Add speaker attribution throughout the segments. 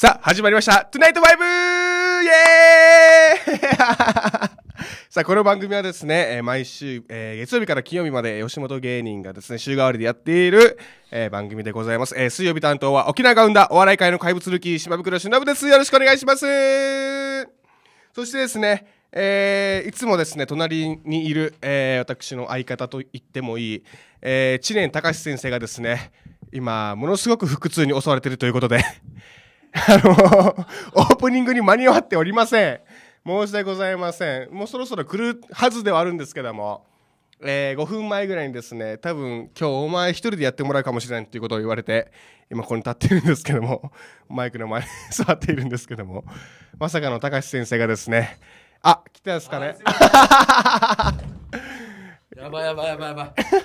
Speaker 1: さあ、始まりました。トゥナイトバイブイエーイ さあ、この番組はですね、えー、毎週、えー、月曜日から金曜日まで吉本芸人がですね、週替わりでやっている、えー、番組でございます。え水曜日担当は沖縄が生んだお笑い界の怪物ルキー、島袋忍です。よろしくお願いします。そしてですね、えいつもですね、隣にいる、え私の相方と言ってもいい、え知念隆先生がですね、今、ものすごく腹痛に襲われているということであの、オープニングに間に合っておりません。申し訳ございません。もうそろそろ来るはずではあるんですけども、えー、5分前ぐらいにですね、多分今日お前一人でやってもらうかもしれないっていうことを言われて、今ここに立ってるんですけども、マイクの前に 座っているんですけども、まさかの高橋先生がですね、あ、来たんですかね。
Speaker 2: やばいやばいやばい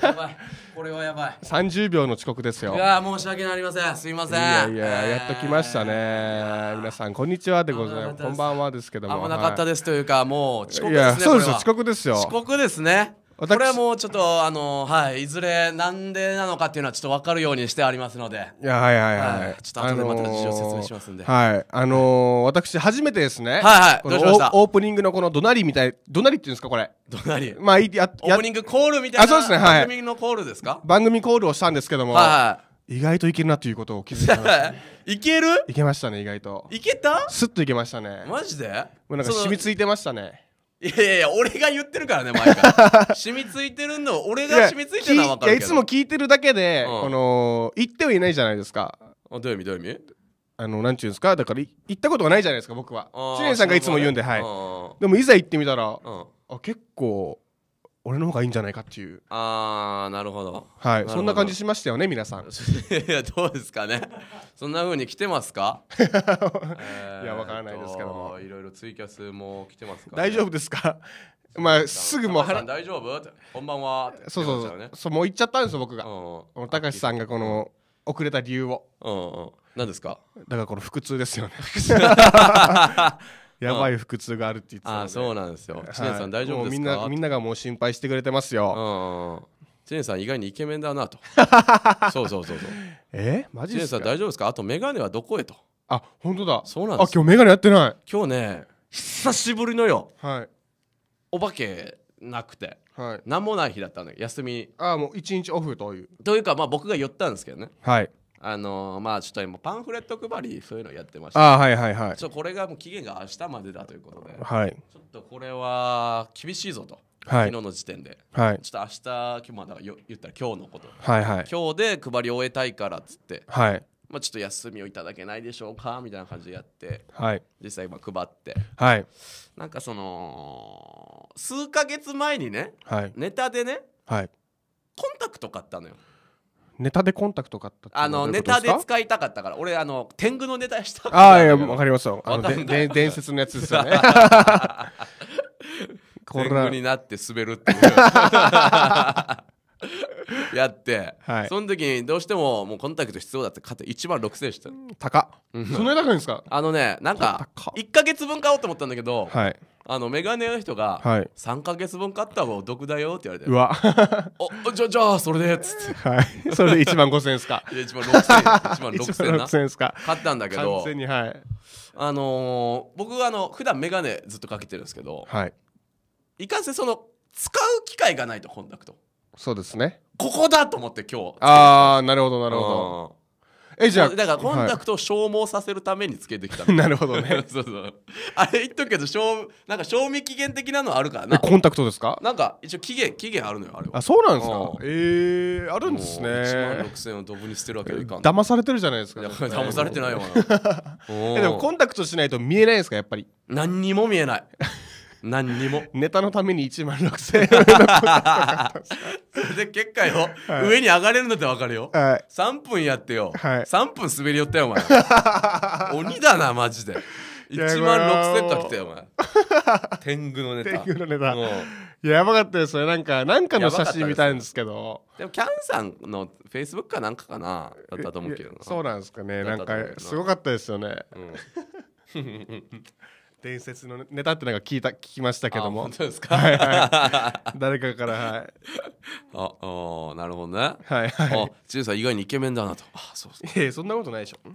Speaker 2: やばい。これはやばい。30
Speaker 1: 秒の遅刻ですよ。いや申し訳ありません。すみません。いやいや、やっと来ましたね。皆さんこんにちはでございます。こんばんはですけども。危なかったですというか、もう遅刻ですね。そうですよ。遅刻ですよ。遅
Speaker 2: 刻ですね。これはもうちょっとあのはいいずれなんでなのかっていうのはちょっと分かるようにしてありますのでいやはいはいはい、はい、ちょっと後でまた事情説明しますんで、あのー、は
Speaker 1: いあのー、私初めてですねはいはいどうしましたオープニングのこのどなりみたいどなりっていうんですかこれどなりまあいやオープニングコールみたいなあそうですね、はい、番組のコールですか番組コールをしたんですけども、はい、はい、意外といけるなということを気づいた、いけるいけましたね意外といけたすっといけましたねマジでもうなんか染みついてましたねいやいや俺が言ってるからね前から染
Speaker 2: みついてるの俺が染みついてるのは分かるけどいやいつも
Speaker 1: 聞いてるだけで、うんこの言ってはいないじゃないですかあどういう意味どういう意味あのなんていうんですかだから行ったことがないじゃないですか僕は知念さんがいつも言うんではいでもいざ行ってみたらあうん結構俺の方がいいんじゃないかっていう
Speaker 2: ああなるほどはいそんな感じ
Speaker 1: しましたよね皆さん いやどうです
Speaker 2: かねそんな風に来てますか、え
Speaker 1: ー、
Speaker 2: いやわからないですけどもいろいろツイキャスも来てますか、ね、大丈夫ですか
Speaker 1: まあすぐもう
Speaker 2: 大丈夫こんばんは、そうそうそう
Speaker 1: そうもう行っちゃったんですよ僕がたかしさんがこの遅れた理由をうんうん何ですかだからこの腹痛ですよね やばい腹痛があるって言ってたあそうなんですよ知念さん大丈夫ですかみんなみんながもう心配してくれてますよ知念さん意外にイケメンだなと
Speaker 2: そうそうそうそう
Speaker 1: えマジで知念さん
Speaker 2: 大丈夫ですかあと眼鏡はどこへとあ本当だ
Speaker 1: そうなんですあ今日眼鏡やってない今日ね
Speaker 2: 久しぶりのよはいお化けなくて、はい、何もない日だったんだけど休みああもう一日オフというというかまあ僕が言ったんですけどねはいあのー、まあちょっと今パンフレット配りそういうのやってました、あはいはいはいちょこれがもう期限が明日までだということで、はい、ちょっとこれは厳しいぞと、はい、昨日の時点で、はい、ちょっと明日今日まだ言ったら今日のこと、はいはい、今日で配り終えたいからっつって、はいまあ、ちょっと休みをいただけないでしょうかみたいな感じでやって、はい、実際今配って、はい、なんかその数か月前にね、はい、ネタでね、はい、コンタクト買ったのよ
Speaker 1: ネタでコンタクト買ったあ
Speaker 2: のネタで使いたかったから俺あの天狗のネタしたかったああいやわかりますよ
Speaker 1: あので伝説のやつですよね 天狗になって滑るっていう やって、はい、
Speaker 2: その時にどうしてももうコンタクト必要だって買って1万6000円した高っ、うん、そんないんですかあのねなんか1か月分買おうと思ったんだけど、はい、あのメガネの人が3か月分買った方がお得だよって言われてうわおじゃじゃあそれでっつってはいそれで1万5000円ですか1 万6000 1万6000 1万な6000円ですか買ったんだけ完ど全にはいあのー僕はあの普段メガネずっとかけてるんですけど
Speaker 3: は
Speaker 1: い
Speaker 2: いかんせんその使う機会がないとコンタクト
Speaker 1: そうですね
Speaker 2: ここだと思
Speaker 1: って今日ああなるほどなるほど、うんえじゃあだからコンタク
Speaker 2: トを消耗させるためにつけてきた なるほどね そうそうあれ言っとくけど賞なんか賞味期限的なのあるからなコンタクトですかなんか一応期限期限あるのよあれはあそうなんですか
Speaker 1: えー、あるんですね
Speaker 2: 1万6000円をドブに捨てるわけはいかん騙されてるじゃないですか、ね、騙されてないわな でもコ
Speaker 1: ンタクトしないと見えないですかやっぱり何にも見えない何にもネタのために1万6000円 で結果よ、はい、上に上がれるのって分かるよ、はい、
Speaker 2: 3分やってよ、はい、3分滑り寄ったよお前 鬼だな
Speaker 1: マジで1万6000か来たよお前天狗のネタ天狗のネタ、うん、やばかったですよなんかなんかの写真見たいんですけどでもキャンさんのフェイスブックかなんかかなだったと思うけどそうなんですかねなんかすごかったですよね、うん伝説のネタってなんか聞いた聞きましたけども本当ですか、はいはい、誰かからはいああなるほどねはいはいあ
Speaker 2: さん意外にイケメンだなとあそうそうえそんなことないでしょ、うん、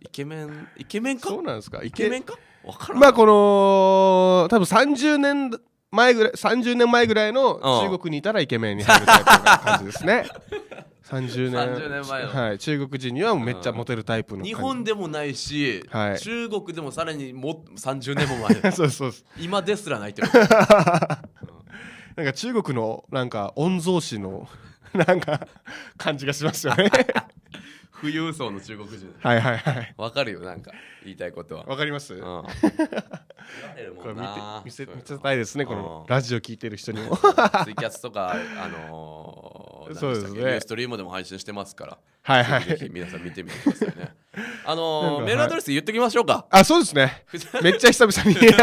Speaker 2: イケメ
Speaker 1: ンイケメン イケメンかそうなんですかイケメンか分からんまあこの多分三十年前ぐらい三十年前ぐらいの中国にいたらイケメンに入るタイプな感じですね 30年 ,30 年前の、はい、中国人にはめっちゃモテるタイプの、日本でもないし、はい、中
Speaker 2: 国でもさらにも30年も前 そうそう今ですらないってこと、
Speaker 1: うん、なんか中国のなんか御曹司のなんか感じがしますよね
Speaker 2: 富裕層の中国人はいはいはいわかるよなんか言いたいことはわかります、うん、これ見て見せ見せたいですねこのラジオ聞いてる人にもツイキャスとかあのー、そうですねストリームでも配信してますからはいはい皆さん見てみてくださいねあのー、メールアドレス言っときましょうか。あ、そうですね。めっちゃ久々に。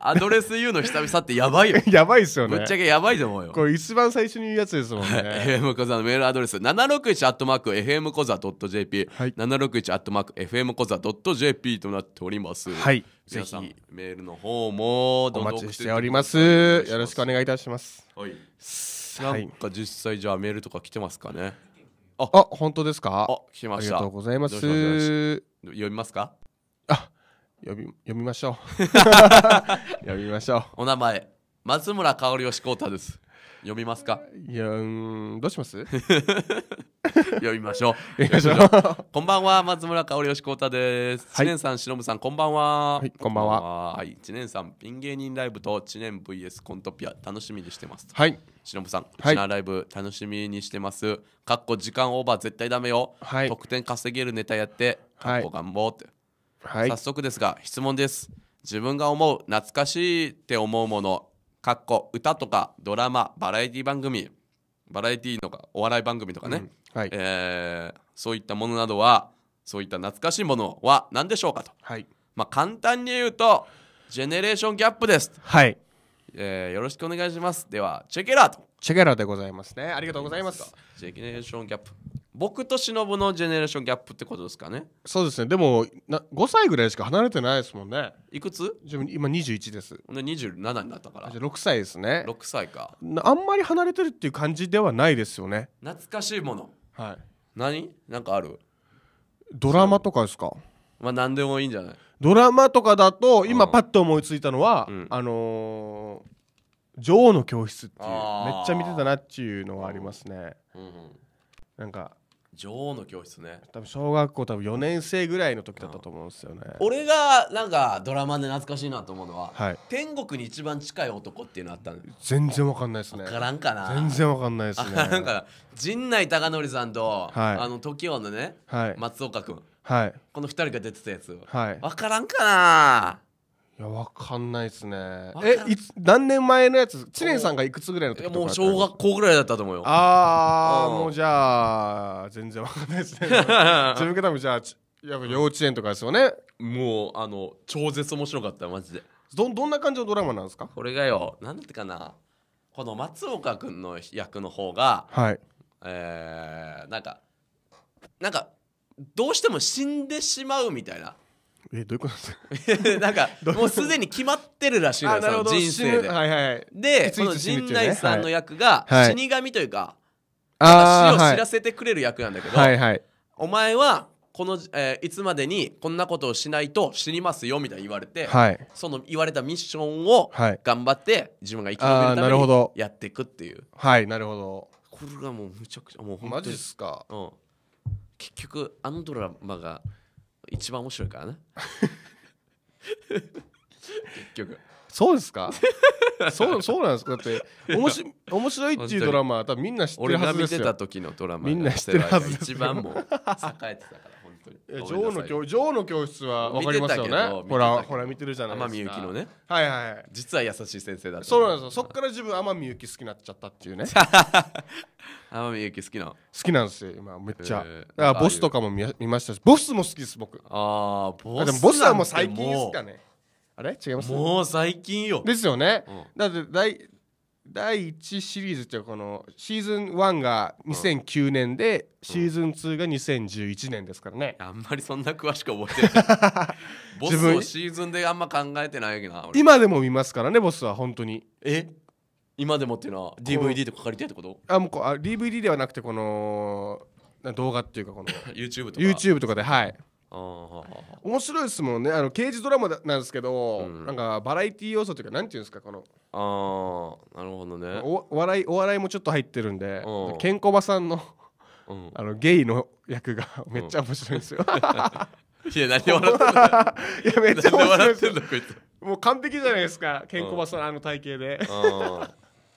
Speaker 2: アドレス言うの久々ってやばいよ。や
Speaker 1: ばいっすよね。ぶっちゃけやばいと思うよ。これ一番最初に言うやつですもんね。
Speaker 2: FM コザのメールアドレス、761アットマーク FM コザ .jp、761アットマーク FM コザ .jp となっております。はい。ぜひメールの方もお待ちしております。
Speaker 1: よろしくお願いいたします。はい。なん
Speaker 2: か実際じゃあメールとか来てますかね。あ本当ですかあ来ましたありがとうございます読みますかあ読み読みましょう読み ましょうお名前松村香織吉光太です読みますか
Speaker 1: いやうんどうします 読みましょうこん
Speaker 2: ばんは松村香織吉光太です、はい、知念さんしのぶさんこんばんは、はい、こんばんははい知念さんピン芸人ライブと知念 VS コントピア楽しみにしてますはいしのぶさん、はい、ライブ楽しみにしてますかっこ時間オーバー絶対ダメよ、はい、得点稼げるネタやってかっこ願望って、はい、早速ですが質問です自分が思う懐かしいって思うものかっこ歌とかドラマバラエティ番組バラエティとかお笑い番組とかね、うんはい、えー、そういったものなどはそういった懐かしいものは何でしょうかと、はい、まあ、簡単に言うとジェネレーションギャップです、はいえー、よろしくお願いしますではチェケラとチェケラでございますねありがとうございますジェネレーションギャップ僕と忍のジェネレーションギャップってことですかね
Speaker 1: そうですねでもな5歳ぐらいしか離れてないですもんねいくつ自分今21ですで27になったからじゃあ6歳ですね6歳かあんまり離れてるっていう感じではないですよね
Speaker 2: 懐かしいものはい何なんかある
Speaker 1: ドラマとかですか
Speaker 2: まあ何でもいいんじゃない
Speaker 1: ドラマとかだと今パッと思いついたのは、うん、あのー、女王の教室」っていうめっちゃ見てたなっていうのはありますね、うんうん、なんか女王の教室ね多分小学校多分4年生ぐらいの時だったと思うんですよね、
Speaker 2: 俺がなんかドラマで懐かしいなと思うのは、はい、天国に一番近い男っていうのあったの
Speaker 1: 全然わかんないですね分からんかな全然わかんないですねなんか
Speaker 2: 陣内孝則さんと、はい、あの時男のね、はい、松岡君はいこの2人が出てたやつわ、はい、
Speaker 1: からんかないやわかんないですねえいつ何年前のやつ知念さんがいくつぐらいの時いとやかもう小学校ぐらいだったと思うよああもうじゃあ全然わかんないですね 自分が多分じゃあやっぱ幼稚園とかですよねもうあの超絶面白かったマジでどどん
Speaker 2: な感じのドラマなんですかこれがよなんてかなこの松岡君の役の方がはいえー、なんかなんかどうしても死んでしまうみたいなえどういうことですか なんか もうすでに決まってるらしいのよその人生で、はいはい、でこの陣内さんの役が死神というか、はい、死を知らせてくれる役なんだけど、はいはい、お前はこの、えー、いつまでにこんなことをしないと死にますよみたいに言われて、はい、その言われたミッションを頑張って自分が生き延びるためにや
Speaker 1: っていくっていうはいなるほど
Speaker 2: これがもうむちゃくちゃもうマジっすか、うん、結局あのドラマが
Speaker 1: 一番面白いからね結局そうですかそうそうなんですかだっておもし面白いっていうドラマは多分みんな知ってるはずですよ俺が見てた時のドラマみんな知ってるはず一番も栄えてたからいや女王の教女王の教室はわかりますよねほらほら見てるじゃないですか天海祐希のねはいはい、はい、実
Speaker 2: は優しい先生だったそ
Speaker 1: うなんですよそっから自分天海祐希好きになっ
Speaker 2: ちゃったっていうね
Speaker 1: 天海祐希好きな好きなんですよ今めっちゃ、えー、だからボスとかも見見ましたしボスも好きです僕ああボスでもボスはもう最近ですかねあれ違いますもう最近よですよね、だって大第1シリーズっていうこのシーズン1が2009年で、うん、シーズン2が2011年ですからね、あんまりそんな詳しく覚えてない ボスをシー
Speaker 2: ズンであんま考えてないど今で
Speaker 1: も見ますからねボスは本当にえ今でもっていうのは DVD とか借りてってことあもうこあ DVD ではなくてこの動画っていうかこの YouTube とか YouTube とかではい面白いですもんねあの刑事ドラマなんですけど、うん、なんかバラエティ要素というかなんていうんですかこのああなるほどねお笑いお笑いもちょっと入ってるんで、ケンコバさんの,、うん、あのゲイの役が めっちゃ面白いんですよ、うん、いや何笑ってんだ いやめっちゃ面白いですもう完璧じゃないで
Speaker 2: すかケンコバさん、あの体型で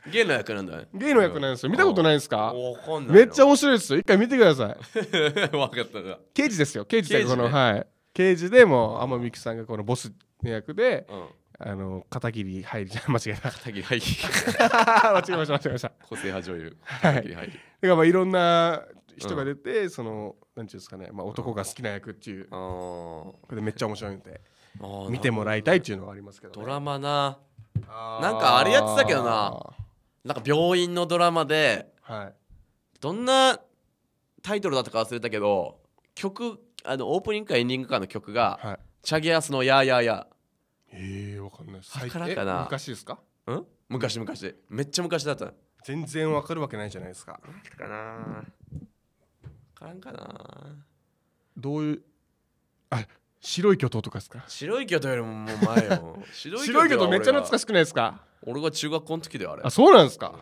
Speaker 1: ゲイの役なんだゲイの役なんですよ見たことないですかかんないめっちゃ面白いですよ一回見てください わかったじ刑事ですよ刑事さんこの、刑事はい刑事でも天海美希さんがこのボスの役で、あうんあの片桐入りじゃ 間違えた片桐はい 間違えました間違えました個性派女優片桐はいだからまあいろんな人が出て、そのなんていうんですかね、まあ、男が好きな役っていう、あこれめっちゃ面白いんで見てもらいたいっていうのはありますけど、ね、ド
Speaker 3: ラマななんかあるやつ
Speaker 1: だけどななんか病院のドラマで、は
Speaker 2: い、どんなタイトルだったか忘れたけど曲あのオープニングかエンディングかの曲が、はい、チャギアスの「やーやーや
Speaker 1: ー」えー、わかんないからかな昔ですか
Speaker 2: ん昔昔めっちゃ昔だった
Speaker 1: 全然わかるわけないじゃないですかか
Speaker 2: なからんかな
Speaker 1: どういうあ白い巨頭とかですか白
Speaker 2: い巨頭よりももう前よ 白い巨頭めっちゃ懐かしくないですか俺が中学校の時であれあそ
Speaker 1: うなんですか、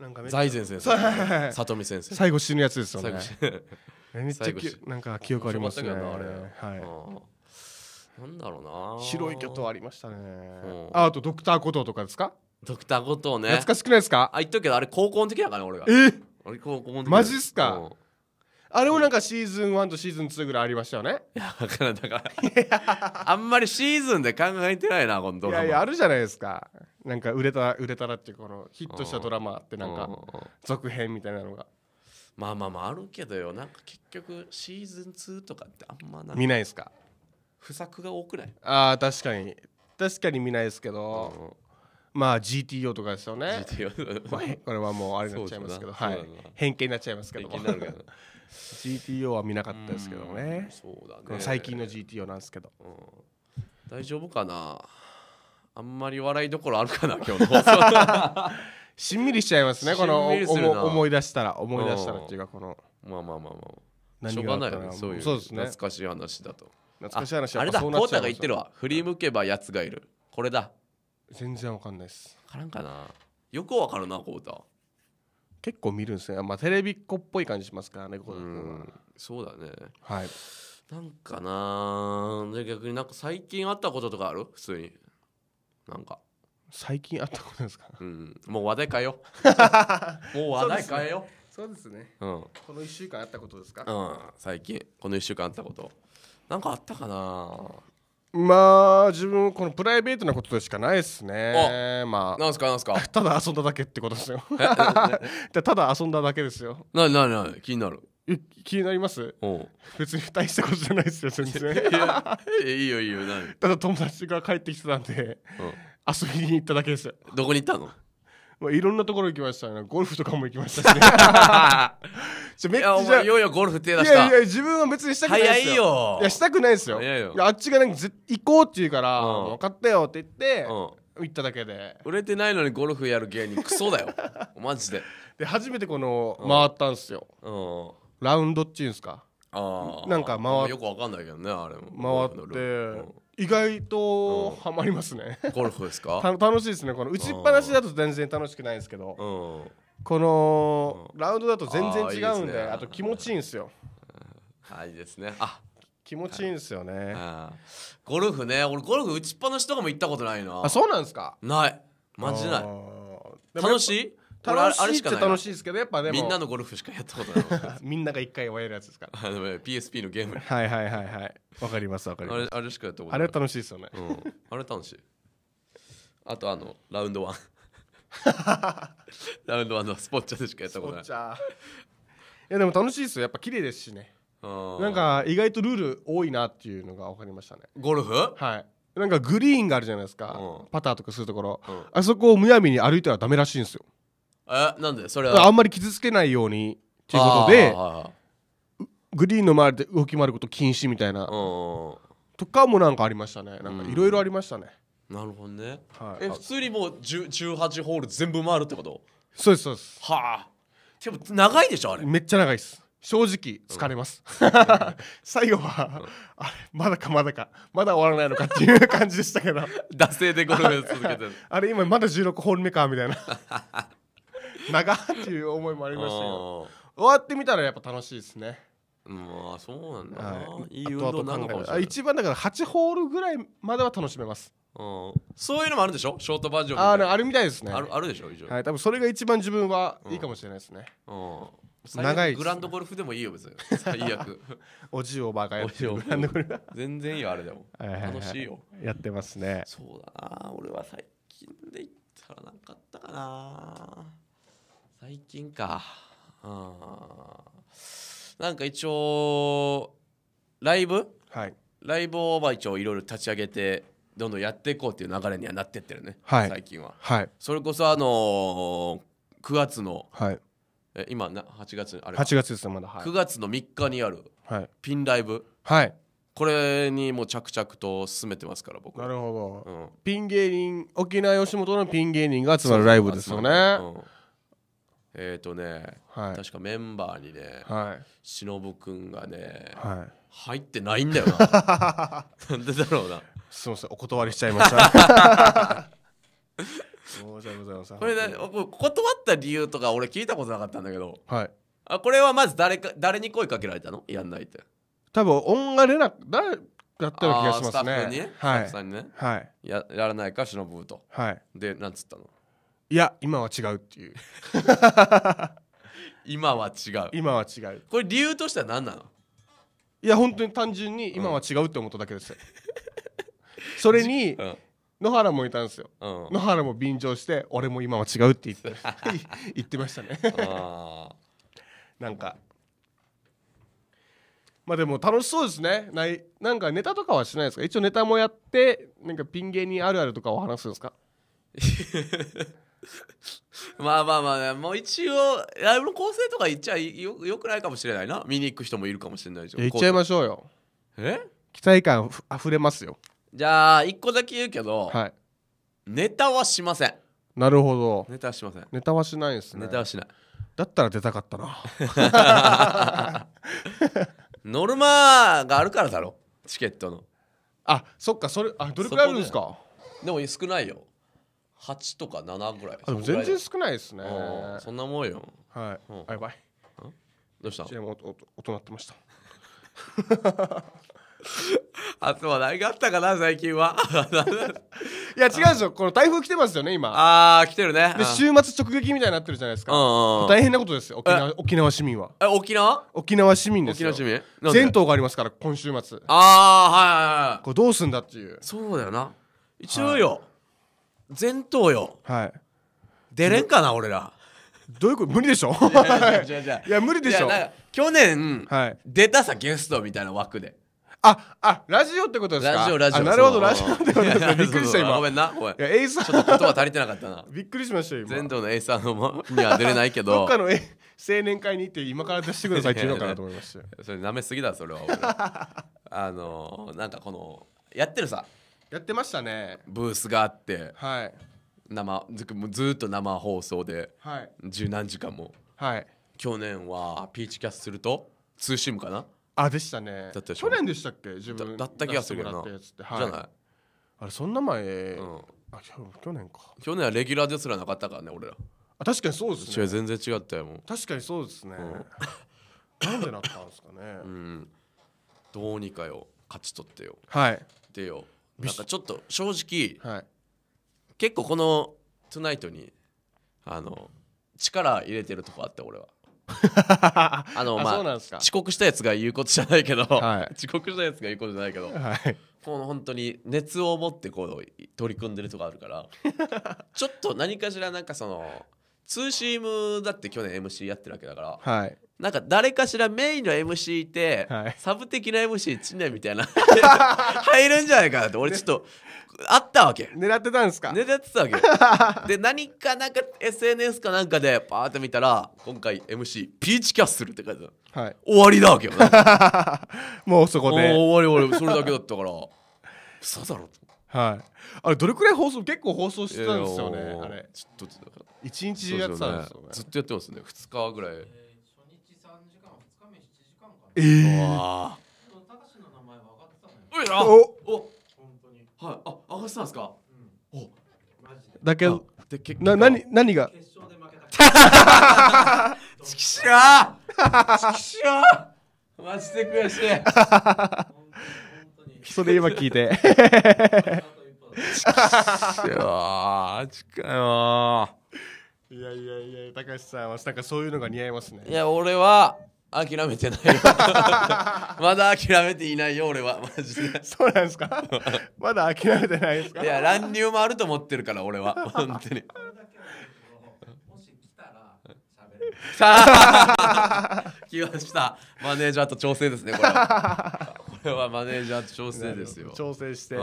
Speaker 1: うん、なんか財前先生里見先生最後死ぬやつですよねめっちゃなんか記憶ありますねあれはい
Speaker 2: なんだろうな白い
Speaker 1: 巨頭ありましたね、ああとドクターコトーとかですかドクターコトーね懐かしくないですかあ言っとくけどあれ高校の時だから俺がえー、あれ高校の時マジっすか、あれもなんかシーズン1とシーズン2ぐらいありましたよねいやからんだからあんまりシーズンで考えてないな今度いやいやあるじゃないですかなんか売れた売れたらっていうこのヒットしたドラマってなんか続編みたいなのがまあまあまああるけどよな
Speaker 2: んか結局シーズン2とかってあ
Speaker 1: んまな見ないですか
Speaker 2: 不作が多くない
Speaker 1: ああ確かに確かに見ないですけど、まあ GTO とかですよね GTO これはもうあれになっちゃいますけど、はい、偏見になっちゃいますけども GTO は見なかったですけどね,、そうだね最近の GTO なんですけど、うん、大丈夫かな
Speaker 2: あんまり笑いどころあるかな今日の放送 しんみりしちゃいますねこの思い出したら思い出したらっていうかこのまあまあまあまあしょうがないよねそういう懐かしい話だと懐かしい話あれだコータが言ってるわ振り向けばやつがいるこれだ
Speaker 1: 全然わかんないです分からんかなよくわかるなコータ結構見るんですねまあテレビっ子っぽい感じしますからね小田そうだねはい
Speaker 2: なんかなで逆になんか最近あったこととかある普通になんか最近あったことですか、うん、もう話題変えよ もう話題
Speaker 1: 変えよそうですね、ね、うん、この1週間あったことですかうん最近こ
Speaker 2: の1週間あったことなんかあったかな
Speaker 1: まあ自分このプライベートなことでしかないですねまあなんすかなんすか ただ遊んだだけってことですよ ただ遊んだだけですよなになにな気になる気になります別に大したことじゃないですよ全然 いいよいいよただ友達が帰ってきてたんで、うん、遊びに行っただけですよどこに行ったのまあ、いろんなところ行きましたね。ゴルフとかも行きましたしね。めっちゃいやいよいよゴルフ手出した。いやいや自分は別にしたくないですよ。早いよ。いやしたくないですよ。いやあっちがなんか行こうって言うから、うん、分かったよって言って、うん、行っただけで。売れてないのにゴルフやる芸人クソだよ。マジで。で初めてこの、回ったんですよ。ラウンドっていうんですか。ああ。なんか回ってよくわかんないけどねあれも回って、意外とハマりますね、ゴルフですか た楽しいですねこの打ちっぱなしだと全然楽しくないんですけど、うん、このラウンドだと全然違うんであと気持ちいいんですよあいいですねあ
Speaker 2: 気持ちいいんですよね、ゴルフね俺ゴルフ打ちっぱなしとかも行ったことないなあそうなんですかない
Speaker 1: マジない楽しい楽しいっちゃ楽しいですけどやっぱでもみんなのゴルフしかやったことないみんなが一回終えるやつですから PSP のゲームはいはいはいはいわかりますわかりますあれしかやったことないあれ楽しいですよね、うん、
Speaker 2: あれ楽しいあとあのラウンドワン ラウンドワンのスポッチャでしかやったことないい
Speaker 1: やでも楽しいですよやっぱ綺麗ですしねなんか意外とルール多いなっていうのが分かりましたねゴルフはいなんかグリーンがあるじゃないですか、うん、パターとかするところ、うん、あそこをむやみに歩いてはダメらしいんですよえなんでそれはあんまり傷つけないようにっていうことでグリーンの周りで動き回ること禁止みたいなとかもなんかありましたねなんかいろいろありましたね、うん、なるほどね、はい、え普
Speaker 2: 通にもう18ホール全部回るってことそうですそうですはあでも長いでしょ
Speaker 1: あれめっちゃ長いです正直疲れます、うん、最後は、うん、あれまだかまだかまだ終わらないのかっていう感じでしたけど 惰性でゴルフ続けて あれ今まだ16ホール目かみたいな長っていう思いもありましたよ終わってみたらやっぱ楽しいですねまあそうなんだな、い、いい運動なのかもしれない一番だから8ホールぐらいまでは楽しめますうん、そういう
Speaker 2: のもあるでしょショートバージョンあるあるみたいですねあるあるでしょ以上、はい、
Speaker 1: 多分それが一番自分はいいかもしれないです
Speaker 2: ね、うん、長い、グランドゴルフでもいいよ別に最悪 おじいおばあがやってるグランドゴルフ全然いいよあれでも、楽しいよやっ
Speaker 1: てますねそうだ
Speaker 2: な俺は最近で言ったらなかったかな最近かなんか一応ライブ、はい、ライブを一応いろいろ立ち上げてどんどんやっていこうっていう流れにはなってってるね、はい、最近は、はい、それこそあのー、9月の、はい、え今な8月あれ8月ですまだ、はい、9月の3日にある、はい、ピンライブはいこれにもう着々と進めてますから
Speaker 1: 僕なるほど、うん、ピン芸人沖縄吉本のピン芸人が集まるライブですよね、う
Speaker 2: んえっ、ー、とね、はい、確かメンバーにね、はい、忍君がね、はい、入って
Speaker 1: ないんだよな。なんでだろうな。すみません、お断りしちゃいました。申し訳ございません。これ、ね、
Speaker 2: 断った理由とか俺聞いたことなかったんだけど、はい、あこれはまず誰か誰に声かけられたのやんないって。
Speaker 1: 多分音が出なだ、だった気がしますね。スね、はい、さんにね、はい、
Speaker 2: ややらないかしのぶと。はい、で、なんつったの
Speaker 1: いや今は違うっていう 今は違う今は違うこれ理由としては何なのいや本当に単純に今は違うって思っただけです、それに、うん野原もいたんですよ、うん、野原も便乗して俺も今は違うって言って 言ってましたねなんかまあでも楽しそうですねないなんかネタとかはしないですか一応ネタもやってなんかピン芸人あるあるとかを話すんですか まあまあまあ、ね、もう一応
Speaker 2: ライブの構成とか言っちゃよよくないかもしれないな見に行く人もいるかもしれないし行っちゃいましょうよえ
Speaker 1: 期待感あふれますよ
Speaker 2: じゃあ一個だけ言うけど、はい、ネタはしません
Speaker 1: なるほどネタはしませんネタはしないですねネタはしないだったら出たかったな
Speaker 2: ノルマがあるからだろチケットのあそっかそれあどれくらいあるんですかでも少ないよ八とか七ぐらいあでも全然少ないですねそ
Speaker 1: んなもんよはい、うん、あやばいどうしたちなみに音鳴ってました
Speaker 2: あとは何があったかな最近は いや違うんですよ
Speaker 1: この台風来てますよね今ああ来てるねで週末直撃みたいになってるじゃないですか、大変なことですよ沖縄沖縄市民はえ沖縄沖縄市民ですよ沖縄市民全島がありますから今週末あ
Speaker 2: あはいはい
Speaker 1: はいこれどうすんだっていうそうだよな
Speaker 2: 一応よ、はい前頭よはい出れんかな俺らどういうこと無理でしょ いや無理でしょ去年、はい、出たさゲストみたいな枠で
Speaker 1: あ、あ、ラジオってことですかラジオ、ラジオ。なるほど、ラジオってことですびっくりした、今。ごめんな、ごめん。いや、エイサー。ちょっと言葉足りてなかったな。
Speaker 2: びっくりしましたよ、今。全頭のエイサーのには出れないけど。どっかの青
Speaker 1: 年会に行って、今から出してくださいって言うのかな
Speaker 2: と思いました。それ、舐めすぎだ、それは。あの、なんかこの、
Speaker 1: やってるさ、やってましたね
Speaker 2: ブースがあってはい生ずずっと生放送で十何時間も、はい、去年はピーチキャスするとツーシームかな
Speaker 1: あでしたねだった去年でしたっけ自分だった気がするけどな、はい、じゃない
Speaker 2: あれそんな前、うん、あ去年か去年はレギュラーですらなかったからね俺らあ確かにそうですね全然違ったよもう確かにそうですね、うん、なんでなったんですかねうんどうにかよ勝ち取ってよはいでよなんかちょっと正直、はい、結構この「トゥナイトにあの力入れてるとこあって俺は あのまあ遅刻したやつが言うことじゃないけど、はい、遅刻したやつが言うことじゃないけど、はい、この本当に熱を持ってこう取り組んでるとこあるから ちょっと何かしらなんかそのツーシームだって去年 MC やってるわけだから、はい。なんか誰かしらメインの MC いて、はいサブ的な MC 知念みたいな入るんじゃないかなって俺ちょっとあったわけ狙ってたんですか狙ってたわけ で何かなんか SNS かなんかでパーって見たら今回 MC ピーチキャッスルって書いてあるはい。終わりだわけよ
Speaker 1: もうそこもうで。終わり終わりそれだけだったから 嘘だろってはい、あれどれくらい放送結構放送してたんですよね
Speaker 2: あれちょっと一日やってたんですよね、ずっとやってますね二日ぐらい、初日三時間二日目七時間かなええー、高橋の名前は上がってたのおお本当にはいあ上がってたんですか、うん、お
Speaker 1: だけどで結な何何が決勝で負け
Speaker 2: たチキシャ。チキシャ。マジで悔しい
Speaker 1: それ今聞いて。いやいやいや、高橋さんはなんかそういうのが似合いますね。いや、俺は諦めてないよ。まだ諦めていな
Speaker 2: いよ、俺は。マジで。そうなんですか
Speaker 1: まだ諦めてないですかいや、乱
Speaker 2: 流もあると思ってるから、俺は。本当に。
Speaker 1: さあ、
Speaker 2: 来ました。マネージャーと調整ですね、これは。れはマネージャーと調整ですよ調整して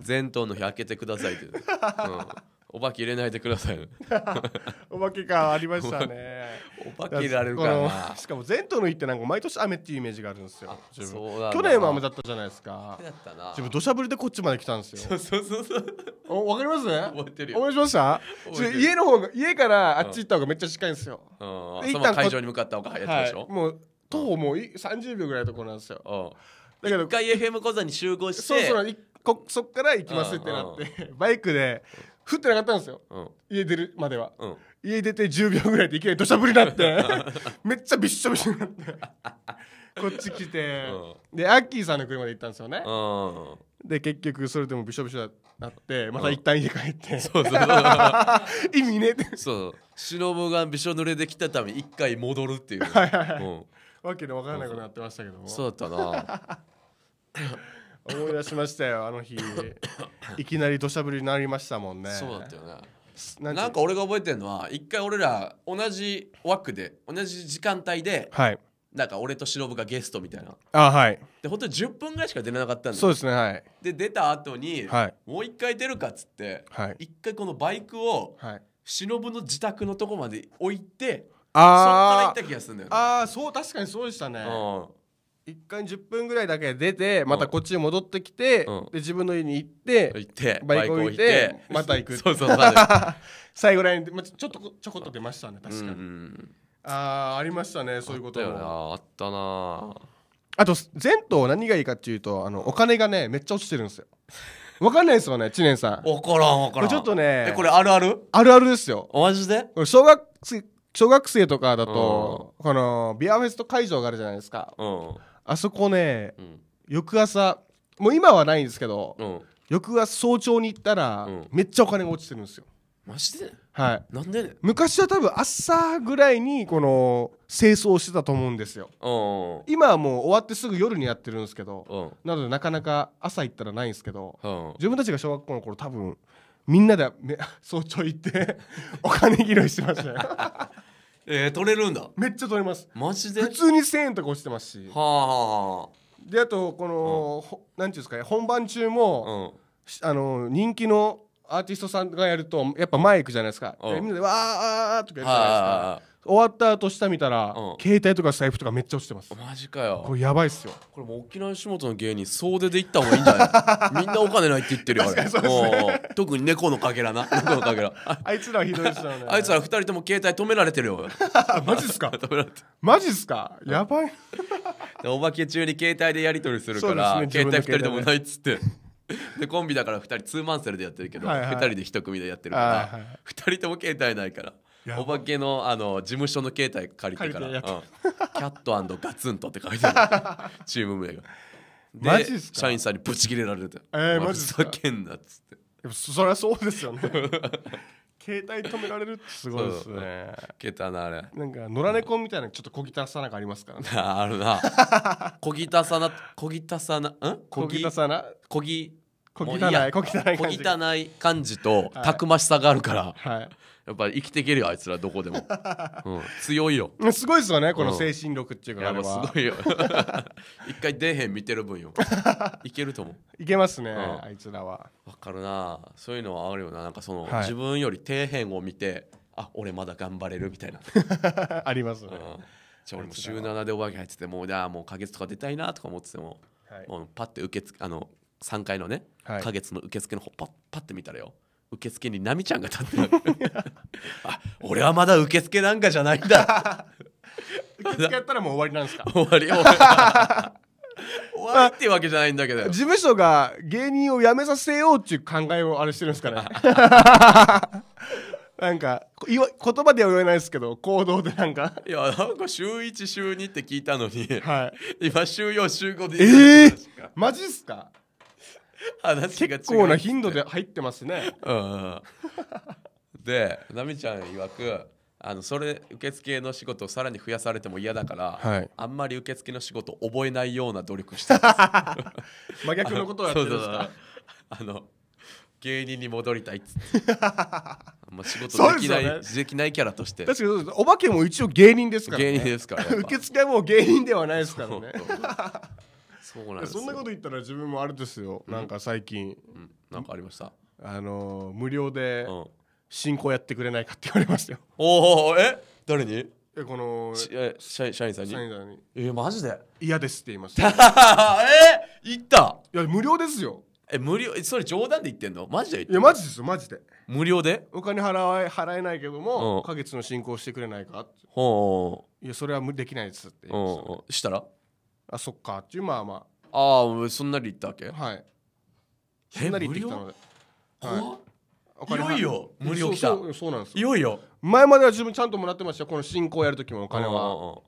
Speaker 2: 全頭の日開けてくださいって、うん、お化け入れないでください お化け感ありましたね お化け入れられるか
Speaker 1: しかも前頭の日ってなんか毎年雨っていうイメージがあるんですよ去年は雨だったじゃないですか自分土砂降りでこっちまで来たんですよそう そうそうそう。わかります覚えてるよ思いました家の方が家からあっち行った方がめっちゃ近いんですよ、一旦会場に向かった方が早いでしょ、はもう徒歩もう三十秒ぐらいのところなんですよ、だけど一回 FM 講座に集合してそうそうこそっから行きますってなって、バイクで降ってなかったんですよ、うん、家出るまでは、うん、家出て10秒ぐらいでいきなり土砂降りになって めっちゃびっしょびしょになって こっち来て、うん、でアッキーさんの車で行ったんですよね、で結局それでもびしょびしょなってまた一旦家帰って、そうそう意味ねってそ
Speaker 2: う忍がびしょ濡れで来たため一
Speaker 1: 回戻るっていう、はいはいはい、わけのわからなくなってましたけどもそうだったな 思い出しましたよあの日 いきなり土砂降りになりましたもんねそうだったよねなんなん
Speaker 2: か俺が覚えてるのは一回俺ら同じ枠で同じ時間帯で、はい、なんか俺と忍がゲストみたいなあはいで本当に10分ぐらいしか出れなかったんでそうですねはいで出た後に、はい、もう一回出るかっつって一、はい、回このバイクを、はい、忍の自宅のとこまで置いて
Speaker 3: ああそか
Speaker 1: ら行った気がするんだよ、ね、ああそう確かにそうでしたね、一回10分ぐらいだけ出てまたこっちに戻ってきて、うん、で自分の家に行って行ってバイク置いてまた行く そうそうそう 最後らへんで、まあ、ちょっとちょこっと出ましたね確かに、うん、ああありましたねそういうこともあったなあと前頭何がいいかっていうとあのお金がねめっちゃ落ちてるんですよ分かんないですよね知念さん分からん分からんちょっとねこれあるあるあるあるですよマジで小学小学生とかだと、このビアフェスト会場があるじゃないですか、あそこね、翌朝もう今はないんですけど、翌朝早朝に行ったら、めっちゃお金が落ちてるんですよマジではい、なんで、昔は多分朝ぐらいにこの清掃してたと思うんですよ、うん、今はもう終わってすぐ夜にやってるんですけど、うん、なのでなかなか朝行ったらないんですけど、うん、自分たちが小学校の頃多分みんなで 早朝行って お金拾いしてましたよえー、取れるんだめっちゃ取れますマジで普通に1000円とか落ちてますしはあ、はあ、であとこの、うん、なんていうんですかね本番中も、うん、あの人気のアーティストさんがやるとやっぱ前行くじゃないですか、うん、みんなで「わあ」とかやるじゃないですか終わった後下見たら、うん携帯とか財布とかめっちゃ落ちてますマジかよこれやばいっすよこれもう沖縄仕
Speaker 2: 本の芸人総出で行った方がいいんじゃないみんなお金ないって言ってるよあれう特に猫のかけらな 猫のかけら
Speaker 1: あいつらはひどいっすよねあ
Speaker 2: いつら二人とも携帯止められてるよ マジっすか 止められ
Speaker 1: てマジっすかやばい
Speaker 2: お化け中に携帯でやり取りするから、ね携帯二人ともないっつってでコンビだから二人ツーマンセルでやってるけど、は二いはい人で一組でやってるかはいはらい二人とも携帯ないからお化けのあの事務所の携帯借りてから「うん、キャットガツンと」って書いてある チーム名が。で社員さんにぶち切れられて「えー、マジふざけんな」っつ
Speaker 1: ってそりゃそうですよね 携帯止められるってすごいです
Speaker 2: ね携帯のあれなんか
Speaker 1: 野良猫みたいなちょっと小汚さなんかありますからね あるな小汚さな小汚さなん小汚さな小汚小汚いないい
Speaker 2: 感じとたくましさがあるから、はい、やっぱり生きていけるよあいつらどこでも、うん、強いよすごいですよねこの精神力っていうか、うん、すごいよ 一回出へん見てる分よいけると思ういけますね、うん、あいつらは分かるなそういうのはあるよななんかその、はい、自分より底辺を見てあ俺まだ頑張れるみたいな ありますね、じゃあ俺も週7でお化け入っててもうじゃあもう花月とか出たいなとか思ってても、はい、もうパッて受け付あの3階のね花、はい、月の受付の方パッパッて見たらよ受付に奈美ちゃんが立ってる あ俺はまだ受付なんかじゃないんだ
Speaker 1: 受付やったらもう終わりなんですか 終わり終わり終わりってわけじゃないんだけど事務所が芸人を辞めさせようっていう考えをあれしてるんですかねなんか言葉では言えないですけど行動でなんか
Speaker 2: いやなんか週1週2って聞いたのに、はい、今週4週5でええー、
Speaker 1: マジっすか 話が結構な頻度で入ってますね。う
Speaker 2: ん、で奈美ちゃん曰くあのそれ受付の仕事をさらに増やされても嫌だから、はい、あんまり受付の仕事覚えないような努力して 真逆のことをやってるんですかあの芸人に戻りたいっつって 仕事できないで、ね,、きないキャラとして確かにお化けも一
Speaker 1: 応芸人ですから、ね、芸人ですから受付も芸人ではないですからねそうなんですそんなこと言ったら自分もあれですよ、うんなんか最近うん、なんかありましたあのー無料で進行やってくれないかって言われましたよおおえ誰にえこの社員さんに社員さんにえマジで嫌ですって言いました ええ言ったいや無料ですよえ無料それ冗談で言ってんのマジで言っいてやんのマジですよマジで無料でお金払え払えないけども、うん花月の進行してくれないかっていやそれはできないですって
Speaker 2: 言いましたねしたら
Speaker 1: あそっかっていうまあまあああそんなに言ったわけはいそんなに言ってきたのでははいいよいよ無料来たそうそうそうなんですいよいよ前までは自分ちゃんともらってましたこの進行やる時もお金は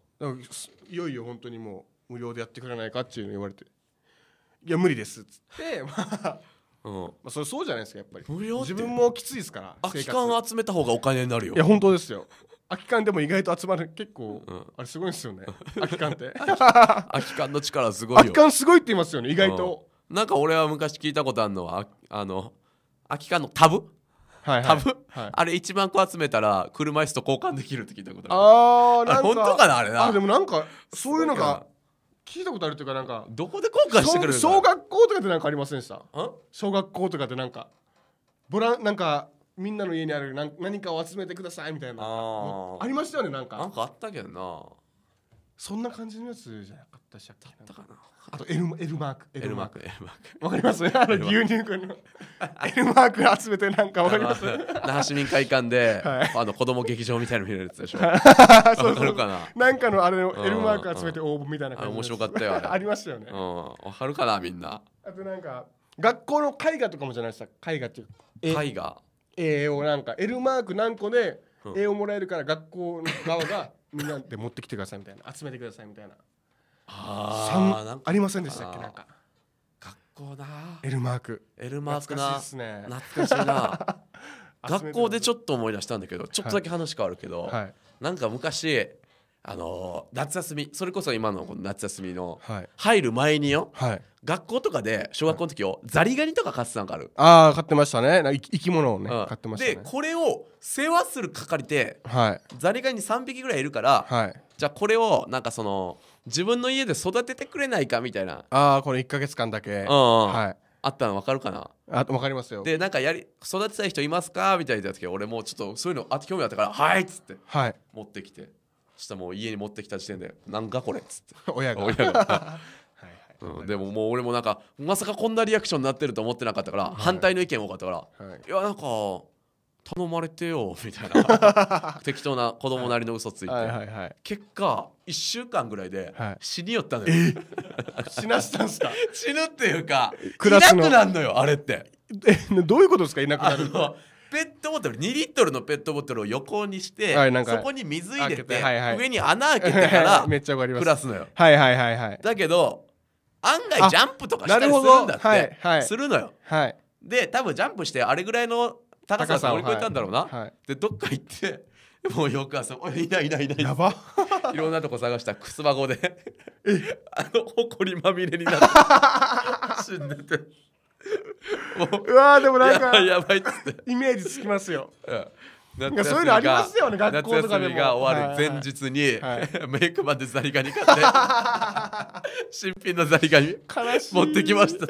Speaker 1: いよいよ本当にもう無料でやってくれないかっていうの言われて「いや無理です」っつって まあ、うんまあ、それそうじゃないですかやっぱり無料って自分もきついですから空き缶集めた方がお金になるよいや本当ですよ空き缶でも意外と集まる結構、うんあれすごいですよね空き缶って 空き缶の力すごい空き缶すごいって言いますよね意外と、
Speaker 2: なんか俺は昔聞いたことあるのはああの空き缶のタブはいは多い分はいあれ1万個集めたら車椅子と交換できるって聞いたこ
Speaker 1: とあるあーんか本当かなあれなあでもなんかそういうのが聞いたことあるというかなんかどこで交換してくれる小の小学校とかでなんかありませんでしたん小学校とかでなんかボランなんかみんなの家にある何何かを集めてくださいみたいなあありましたよねなんかなんかあったけどなそんな感じのやつじゃなかったしだったかなあとエルエルマークエルマークエルマークわかりますあの牛乳くんのエル マーク集めてなんかわかります
Speaker 2: 那覇市民会館で、はい、あの子供劇場みたいなの見るやつでしょ そかななんかのあれエルマーク集めて応募みたいな感じ、面白かったよあありましたよねわ、うん、かる
Speaker 1: かなみんなあとなんか学校の絵画とかもじゃないですか絵画っていう絵画栄養なんか L マーク何個で絵をもらえるから学校の側が みんなで持ってきてくださいみたいな集めてくださいみたいなあなんかありませんでしたっけなんか学校だ L マーク L マークな懐かしいですね懐かしいな
Speaker 2: 学校でちょっと思い出したんだけどちょっとだけ話変わるけど、はい、なんか昔あの夏休みそれこそ今のこの夏休みの入る前によ、はい、学校とかで小学校の時をザリガニとか飼ってたんかある
Speaker 1: ああ飼ってましたね生き物をね、うん、ってました、ね、でこ
Speaker 2: れを世話する係で、はい、ザリガニ3匹ぐらいいるから、はい、じゃあこれをなんかその自分の家で育ててくれないかみたいな
Speaker 1: ああこの1か月間だけ、うんうん、はい、あったの分かるかなあ分かりますよで
Speaker 2: なんかやり育てたい人いますかみたいな時俺もうちょっとそういうのあ興味あったから「はい」っつって、はい、持ってきて。したらもう家に持ってきた時点で「なんかこれ」っつって 親が 親が うん、でももう俺もなんかまさかこんなリアクションになってると思ってなかったから、はい、反対の意見多かったから「はい、いやなんか頼まれてよ」みたいな適当な子供なりの嘘ついて、はいはい、結果1週間ぐらいで死によったのよ、死なしたんすか死ぬっていうかいなくなるのよあれってえどういうことですかいなくなるのペットボトル2リットルのペットボトルを横にして、はい、そこに水入れて、はいはい、上に穴開けてから めっちゃります暮らすのよ。はいはいはいはい、だけど案外ジャンプとかしたりするんだって、はいはい、するの
Speaker 1: よ。はい、
Speaker 2: で多分ジャンプしてあれぐらいの高さを乗り越えたんだろうな。はい、でどっか行って もう翌朝いないいないいないやば いろんなとこ探したくすばごであのほこりまみれになって死んでて。うわーでもなんかややばいっつって、イメージつきますよなん、かそういうのありますよね学校とかでも夏休みが終わる前日に、はいはメイクまでザリガニ買って 新品のザリガニ悲しい持ってきました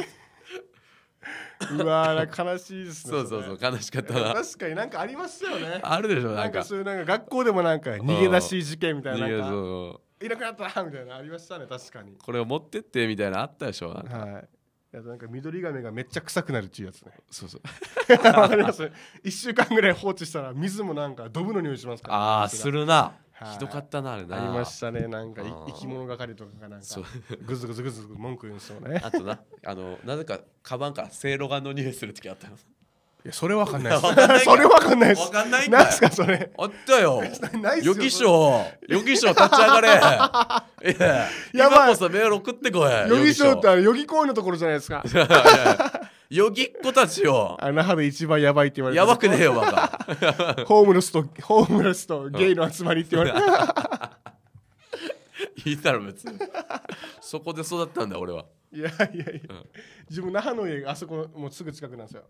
Speaker 1: うわー悲しいですねそうそうそう悲しかったな確かになんかありますよねあるでしょなんかそういうなんか学校でもなんか逃げ出し事件みたいななんいかいなくなったみたいなありましたね確かに
Speaker 2: これを持ってってみたいなあったでしょなんか
Speaker 1: はいやなんか緑亀がめっちゃ臭くなるっていうやつねそうそう わかります1週間ぐらい放置したら水もなんかドブの匂いしますから、ああするなひどかったなあれなありましたねなんか生き物係とかがなんかグズグズグズグズ文句言うんですよねあとなあのなぜかカバンからせいろがんの匂いする時あったよ
Speaker 3: いやそれわかんないです。それわかんないです。わか
Speaker 2: んないんすかそれ。あったよ。よきしょう。よきし立ち上がれ。
Speaker 1: いや。ばい。さメール送ってこい。よ期賞ってあれよぎ行為のところじゃないですか。よぎっ子たちよ。あ那覇で一番やばいって言われてやばくねえよバカ。ホームレスとホームレスとゲイの集まりって言われ
Speaker 2: て。いいだろ別に。そこで育ったんだ俺は。いやい
Speaker 1: やいや、うん、自分那覇の家があそこもうすぐ近くなんですよ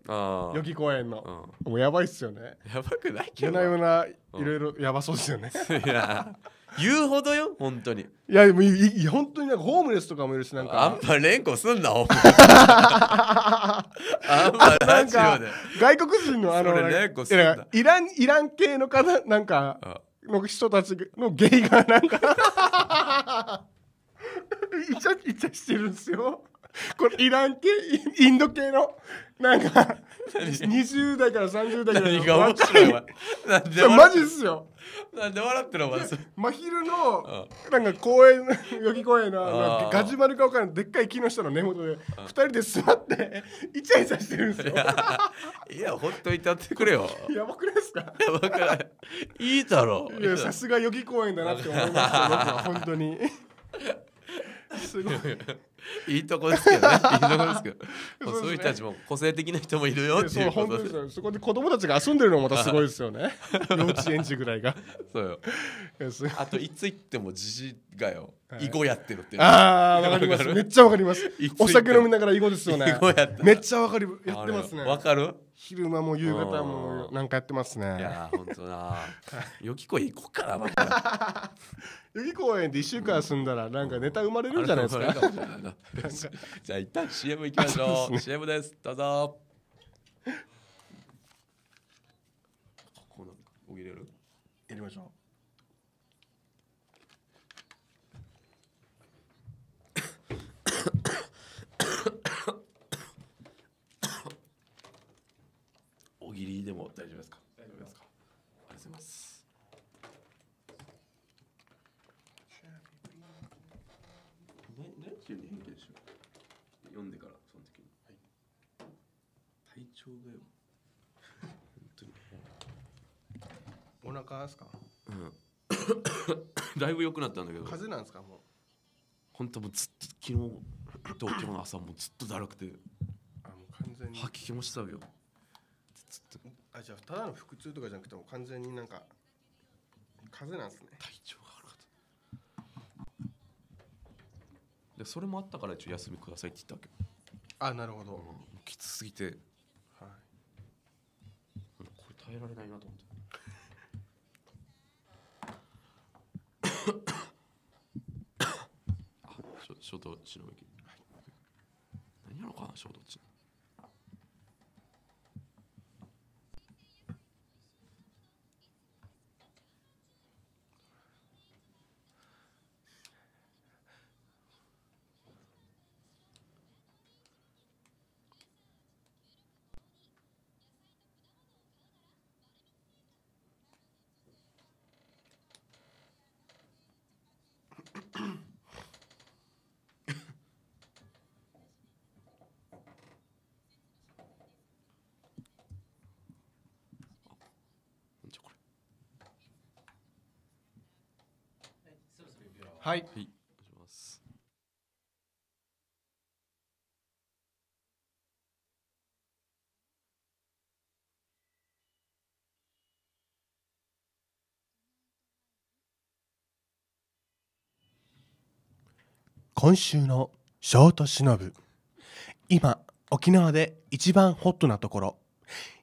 Speaker 1: 余木公園の、うん、もうやばいっすよねやばくないけど夜な夜ないろいろやばそうですよね、いや言うほどよ本当にいやもう、いい本当になんかホームレスとかもいるしなんかあんま連呼すんなお前 あんまラジオで外国人のあの連呼すんなイランイラン系の方なんかの人たちのゲイがなんか イチャイチャしてるんですよこれイラン系インド系のなんか二十代から三十代ぐらい何が面白いなんでマジっすよなんで笑ってるの真昼のなんか公園よき公園のガジュマルかわからいでっかい木の下の根元で二人で座ってイチャイチャしてるんですよ
Speaker 2: いやほっといたってくれよやばくないですかやばくないいいだろういやさすがよき公園だなって思いま
Speaker 1: した本当にすごい いいとこですけど
Speaker 2: ね いいとこですけどそう、いう人たちも個性的な人もいるよっていうことでそこで子供たち
Speaker 1: が遊んでるのもまたすごいですよね 幼稚園児ぐらいがそうよあといつ行ってもじじがよ囲碁、やってるってああわかりますめっちゃわかりますお酒飲みながら囲碁ですよね囲碁やってめっちゃわかりやってますねわかる昼間も夕方もなんかやってますねいや本当だ。よき公園行こっかなよき 公園で1週間住んだらなんかネタ生まれるんじゃないですか,、じゃあ一
Speaker 2: 旦 CM 行きましょうう、ね、CM ですどうぞ
Speaker 3: ここなんかおぎれるやりましょう
Speaker 2: 私でも大丈夫ですか大丈夫ですかありがとうございますね、ね、週に変形でしょう読んでからその時に、はい、体調がよ
Speaker 1: 本当にお腹ですかうんだいぶ良くなったんだけど風邪なんですかもう
Speaker 2: 本当もうずっと昨日と今日の朝もずっとだるくてあもう完全に吐き気もしたよ
Speaker 1: つってあじゃあただの腹痛とかじゃなくても完全になんか風邪なんですね体調が悪か
Speaker 2: ったでそれもあったから一応休みくださいって言った
Speaker 1: わけあなるほど、うん、きつすぎてはい
Speaker 2: これ耐えられないなと思って あショショート白ノは何やろうかなショートっはい、はい、お願いします
Speaker 3: 今週のショートしのぶ
Speaker 1: 今沖縄で一番ホットなところ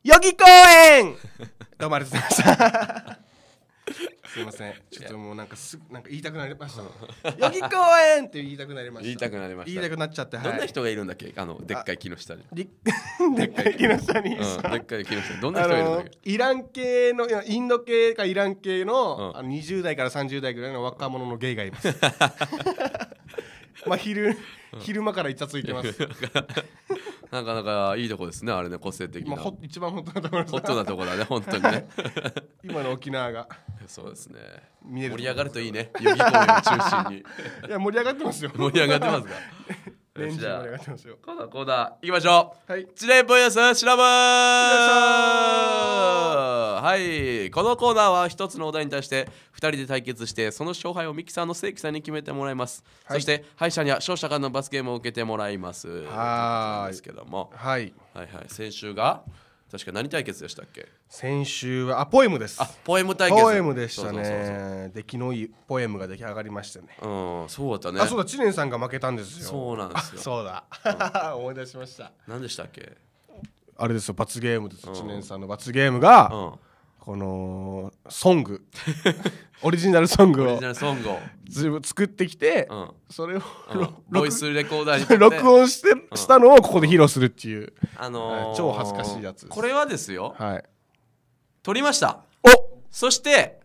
Speaker 1: ヨギ公園 どうもありがとうございました すいませんちょっともうなんかすなんか言いたくなりましたよぎ 公園って言いたくなりました言いたくなりました言いたくなっちゃって、はい、どんな人がいる
Speaker 2: んだっけあのでっかい木下
Speaker 1: に でっかい木下に、うん、でっかい木下にどんな人がいるんだっけイラン系のインド系かイラン系の,、うん、あの20代から30代ぐらいの若者のゲイがいますまあ昼、昼間からいちゃついてます
Speaker 2: なかなかいいとこですね、あれね、個性的な。まあ、一番本当なところ。ホットなとこだね、本当にね。今の沖
Speaker 1: 縄が。そうですね見れる盛り上がるといいねを中心に いや盛り上がってますよ盛り上がってますか 盛り上がってます
Speaker 2: よコーナーコーナー行きましょうはいシラブはいこのコーナーは一つのお題に対して2人で対決してその勝敗をミキさんの正規さんに決めてもらいます、はい、そして敗者には勝者からの罰ゲームを受けてもらいますはいですけども、はい、はいはい先週が確か何対決でしたっけ
Speaker 1: 先週はあポエムですあポエム対決ポエムでしたね出来のいいポエムが出来上がりましてねうんそうだったねあそうだ知念さんが負けたんですよそうなんですよそうだ、うん、思い出しました何でしたっけあれですよ罰ゲームです知念さんの罰ゲームが、うんこのソング オリジナルソングを自分作ってきて、うん、それを、ロイスレコーダーに録音して、したのをここで披露するっていう、あのー、超恥ずかしいやつこ
Speaker 2: れはですよ、はい、撮りましたおそして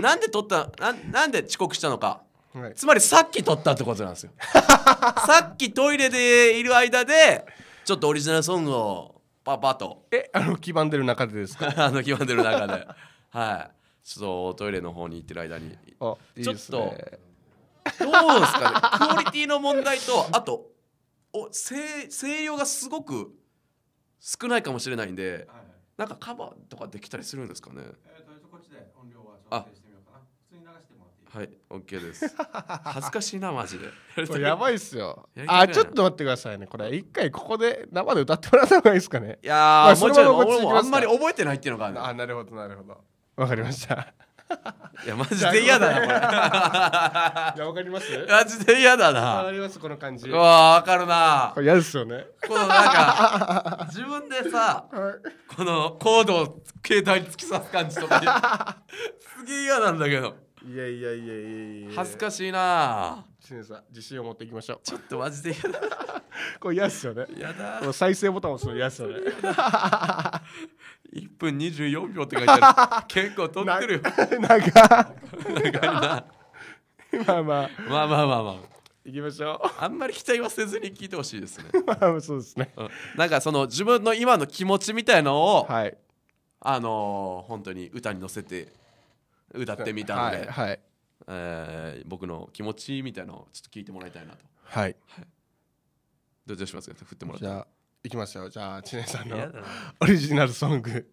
Speaker 2: なんで撮ったななんで遅刻したのか、はい、つまりさっき撮ったってことなんですよ さっきトイレでいる間でちょっとオリジナルソングをパパとえあの黄ばんでる中でですか あの黄ばんでる中ではいちょっとトイレの方に行ってる間にあいいですねっとどうですかねクオリティの問題とあとお声声量がすごく少ないかもしれないんで、はい、なんかカバーとかできたりするんですかね、えー、
Speaker 3: とこっちで音量
Speaker 2: は調整はい
Speaker 1: オッケーです恥ずかしいなマジ
Speaker 2: でこれやばいっすよあちょっと待
Speaker 1: ってくださいねこれ一回ここで生で歌ってもらった方がいいですかねいやあー、そもちろん、俺もあんまり覚えてないっていうのがあるあなるほどなるほどわかりましたいやマジで嫌だなこれ。いやわかりますマジで嫌だわかなりますこの感じわー分かるなこれ嫌ですよねこのなんか 自分でさこのコードを携帯に突き刺す感じとかすげえ嫌なんだけどいやいやいやい
Speaker 2: や恥ずかしいなしねさん自信を持っていきましょうちょっとマジで嫌だ
Speaker 1: これ嫌っすよね嫌だこの再生ボタン押すの嫌っすよね1分24秒って書いてある 結構取ってるよ 長い長いなまあまあまあま
Speaker 2: あまあまあ行きましょうあんまり期待はせずに聞いてほしいです
Speaker 1: ねまあそうですね、
Speaker 2: うん、なんかその自分の今の気持ちみたいのを、はい、あのー、本当に歌に乗せて歌ってみたんで、はいはい、えー、僕の気持ちみたいのをちょっと聞いてもらいたいなと
Speaker 1: はい、はい、どうしますか振ってもらってじゃあいきますよじゃあ知念さんのオリジナルソング、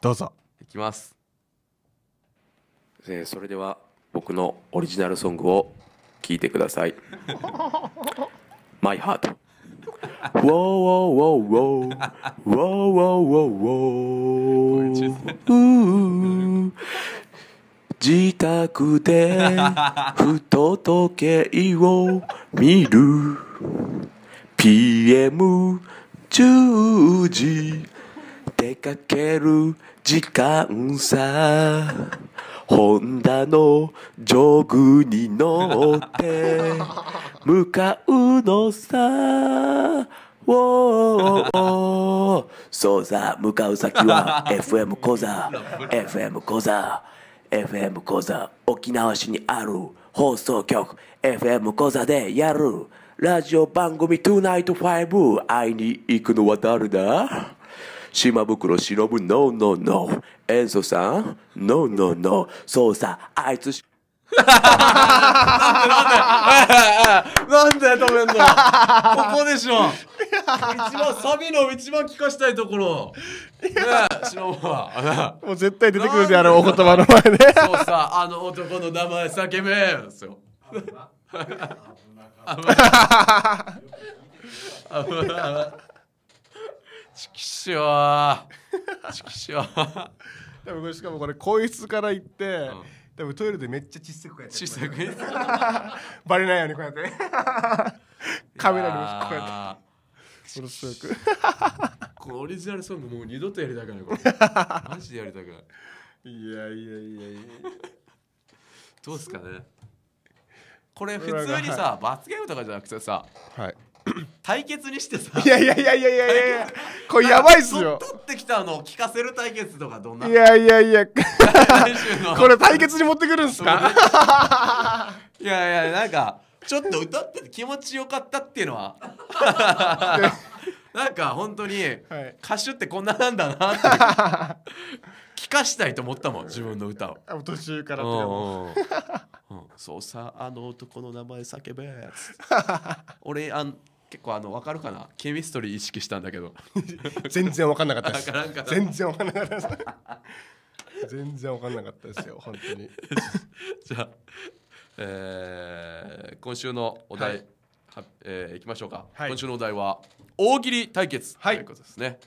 Speaker 1: どうぞいきます、
Speaker 2: えー、それでは僕のオリジナルソングを聴いてくださいマイハートウォーウォーウォーウォーウォーウォーウォーウォー自宅でふと時計を見る PM10 時出かける時間さホンダのジョグに乗って向かうのさおーそうさ向かう先は FM 小座 FM 小座 FM 講座沖縄市にある放送局 FM 講座でやるラジオ番組トゥナイト5会いに行くのは誰だ島袋忍ノーノーノー塩素さんノーノーノーそうさあいつなんでなんでなんで止めんのここでしょ一番サビの一番聞かしたいところねえしの
Speaker 3: ぶ
Speaker 1: はもう絶対出てくるであろうお言葉の前でそう
Speaker 2: さあの男の名前叫べですよ
Speaker 1: ちきしょーちきしょーでもしかもこれこいつから言って、うん多分トイレでめっちゃ小さくやって小さくバレないようにこうやって カメラにこうや
Speaker 2: ってものすごくこのオリジナルソングもう二度とやりたくないこれ マジでやりたくないいやいやいやいやどうっすかね
Speaker 1: これ普通にさ、
Speaker 2: 罰ゲームとかじゃなくてさ、はい、対決にしてさいやいやいやいやいやいやこれやばいっすよ取ってきたのを聞かせる対決とかど
Speaker 1: んないやいやいやこれ対決に持ってくるんすか
Speaker 2: いやいやなんかちょっと歌ってて気持ちよかったっていうのは なんか本当に歌手ってこんななんだなって聞かしたいと思ったもん自分の歌を途中からってもうん、そうさあの男の名前叫べ 俺あん結構あの分かるかなケミストリー意識したんだけど 全然分かんなかったです全然
Speaker 1: 分かんなかったです全然分かんなかったですよ本当に じゃあ、
Speaker 2: えー、今週のお題、はいはえー、いきましょうか、はい、今週のお題は大喜利対決ということですね、はい、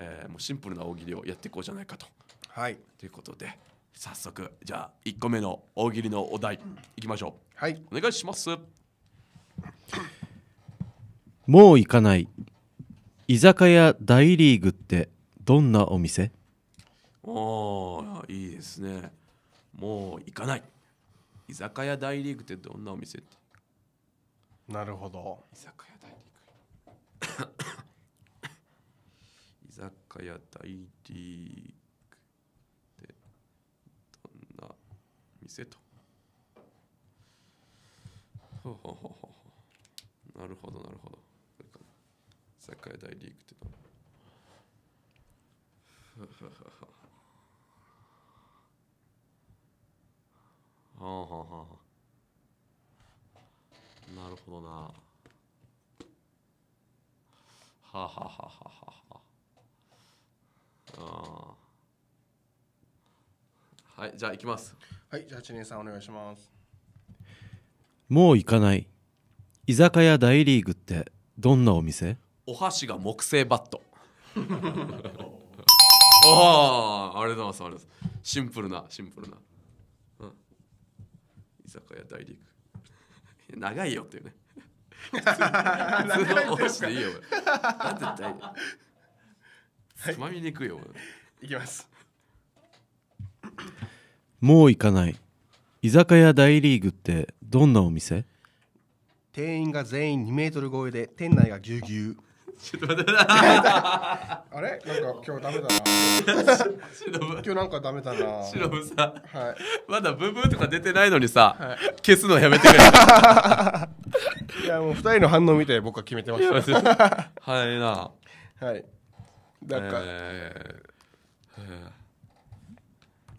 Speaker 2: えー、もうシンプルな大喜利をやっていこうじゃないかと、はい、ということで早速じゃあ1個目の大喜利のお題いきましょう、はい、お願いします
Speaker 3: もう行かない居酒屋大リーグってどんなお店
Speaker 2: ああいいですねもう行かない居酒屋大リーグってどんなお店って
Speaker 1: なるほど居酒屋大リ
Speaker 2: ーグ 居酒屋大リーグってどんな店とほうほうほうほうなるほどなるほどサッカー大リーグってのははははなるほどなははははははあ
Speaker 1: はいじゃあ行きますはいじゃあ知念さんお願いします
Speaker 3: もう行かない居酒屋大リーグってどんなお店
Speaker 2: お箸が木製バット ああありがとうございますシンプルなシンプルな、うん、居酒屋大リーグ長いよっていうね
Speaker 1: 普通のお箸でいいよなんで
Speaker 2: 大つまみにくいよ、はい、いきま
Speaker 3: すもう行かない居酒屋大リーグってどんなお店
Speaker 1: 店員が全員2メートル超えで店内がぎゅうぎゅうちょっと待って。あれな
Speaker 3: んか今日ダメだな。今日なんかダメだな。しのぶ
Speaker 1: さ、はい、
Speaker 2: まだブーブーとか出てないのにさ、
Speaker 1: はい、消すのやめてくれ。いやもう二人の反応見て僕は決めてまし
Speaker 2: た。早
Speaker 1: いな。はい。だか。ら。え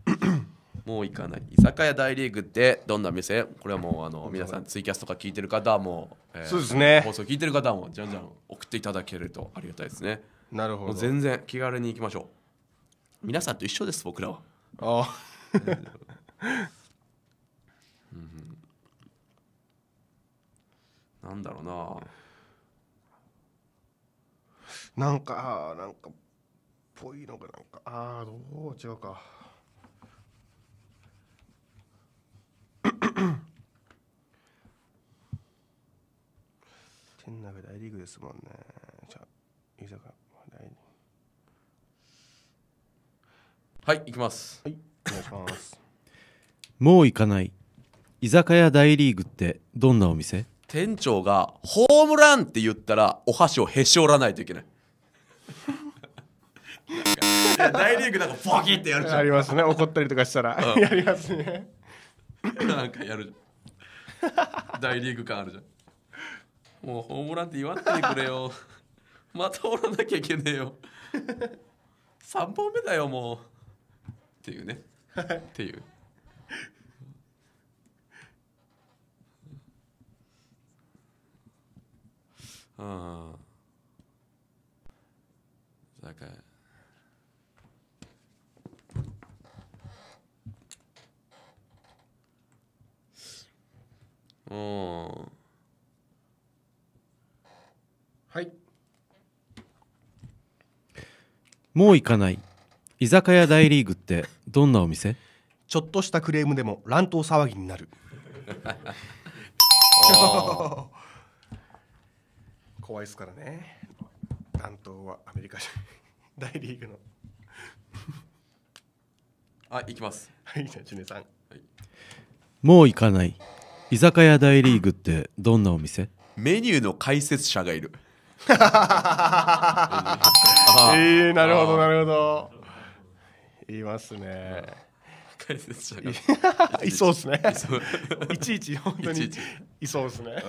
Speaker 2: ーもう行かない居酒屋大リーグってどんな店これはもうあの皆さんツイキャスとか聞いてる方も、えー、そうですね放送聞いてる方もじゃんじゃん送っていただけるとありがたいですねなるほど全然気軽に行きましょう皆さんと一緒です僕らはああう
Speaker 1: ん、なんだろうななんかなんかぽいのがなんかああどう違うか県内大リーグですもんねじゃあ居酒大リーグ
Speaker 2: はい行きますはいお願いします
Speaker 3: もう行かない居酒屋大リーグってどんなお店
Speaker 2: 店長がホームランって言ったらお箸をへし折らないといけない
Speaker 1: 大リーグなんかボキってやるじゃんありますね怒ったりとかしたら、うん、やりますね
Speaker 2: なんかやるじゃん大リーグ感あるじゃんもうホームランって言わないでくれよ またおらなきゃいけねえよ3本目だよもうっていうね、っていううんだから
Speaker 3: もう行かない居酒屋大リーグってどんなお店ちょっとしたクレームでも乱闘騒ぎになる
Speaker 1: 怖いっすからね乱闘はアメリカ 大リーグの あ行きますはいじゃあ知さん、はい、
Speaker 3: もう行かない居酒屋大リーグってどんなお店
Speaker 2: メニューの解説者がい
Speaker 3: る
Speaker 1: えー、なるほどなるほど言いますね解説 いそうですねいちいち本当にいそうですね、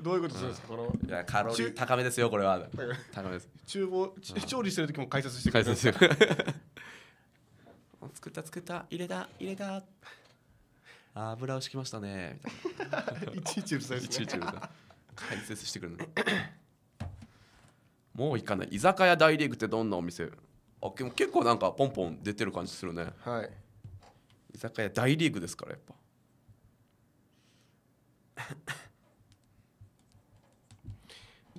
Speaker 1: どういうことするんですか、このいやカロリー
Speaker 2: 高めですよこれは高めです
Speaker 1: 厨房調理してる時も解説してくれる解
Speaker 2: 説作った作った入れた入れた油を敷きましたねい いちいちうるさいですねいちいち解説してくるもう行かない居酒屋大リーグってどんなお店あでも結構なんかポンポン出てる感じするねはい居酒屋大リーグですからやっ
Speaker 1: ぱ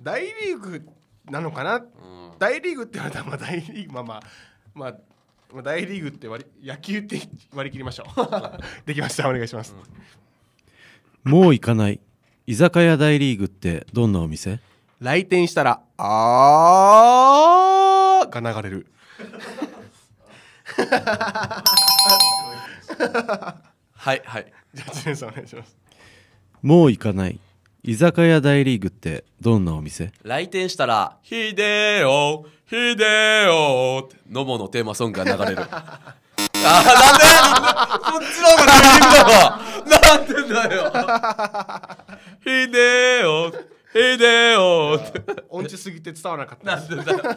Speaker 1: 大リーグなのかな、うん、大リーグって言われたらまあ大リーグまあまあまあまあ、大リーグって割野球って割り切りましょう できましたお願いします、
Speaker 3: うん、もう行かない居酒屋大リーグってどんなお店
Speaker 1: 来店したら、あーが流れる。はい
Speaker 2: はい。じゃあ、知念さんお願いします。
Speaker 3: もう行かない。居酒屋大リーグってどんなお店
Speaker 2: 来店したら「ヒデオヒデオ」ってノボのテーマソングが流れる あなんでそっちの方が流れるだわ。なんで
Speaker 1: だよ ヒデオヒデオって音痴すぎて伝わらなかったなんでだよ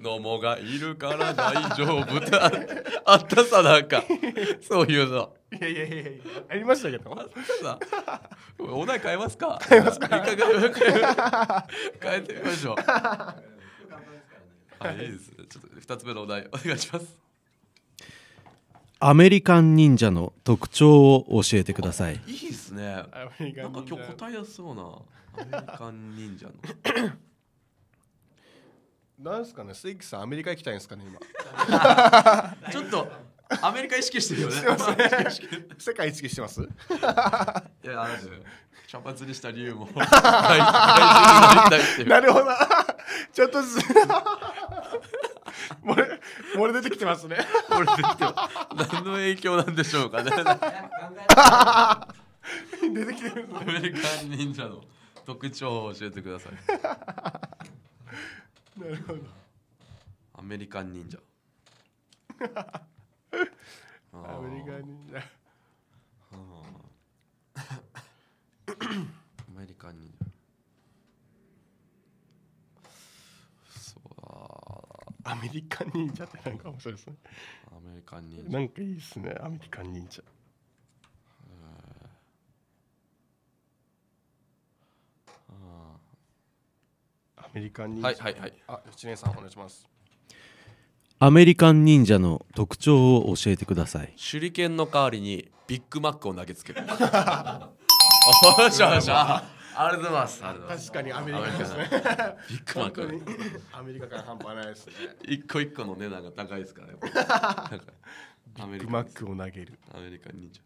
Speaker 1: の もがいるから大丈夫だ あったさなんかそういうのいやいやいやありましたけどあったさお題変えますか変えますか変えてみましょうはい いいですねちょっ
Speaker 2: と二つ目のお題お願いします
Speaker 3: アメリカン忍者の特徴を教えてください
Speaker 1: いいですねなんか今日答えやすそうなアメリカン忍者の なんですかね、スイキさんアメリカ行きたいんですかね今。ちょっとアメリカ意識してるよね。世界意識してます？いや、あの茶髪にした理由も。なるほど。ちょっとずつ。漏れ漏れ出てきてますね漏れてきて何の影響なんでしょうかね出てきてるアメリカ
Speaker 2: ン忍者の特徴を教えてくださいなるほどアメリカン忍者アメリカン忍者
Speaker 1: アメリカン忍者ってなんか面白いですねアメリカン忍者なんかいいですねアメリカン忍者アメリカン忍者はいはいはいあ知念さんお願いします
Speaker 3: アメリカン忍者の特徴を教えてください
Speaker 1: 手裏剣の代わりにビ
Speaker 2: ッグマックを投げつけるおっ しゃおっしゃありがとうございます確かにアメリカですねビッグマック
Speaker 1: アメリカから半端ないですね一個一
Speaker 2: 個の値段が高いですからねアメリカマックを投げるアメリカ忍者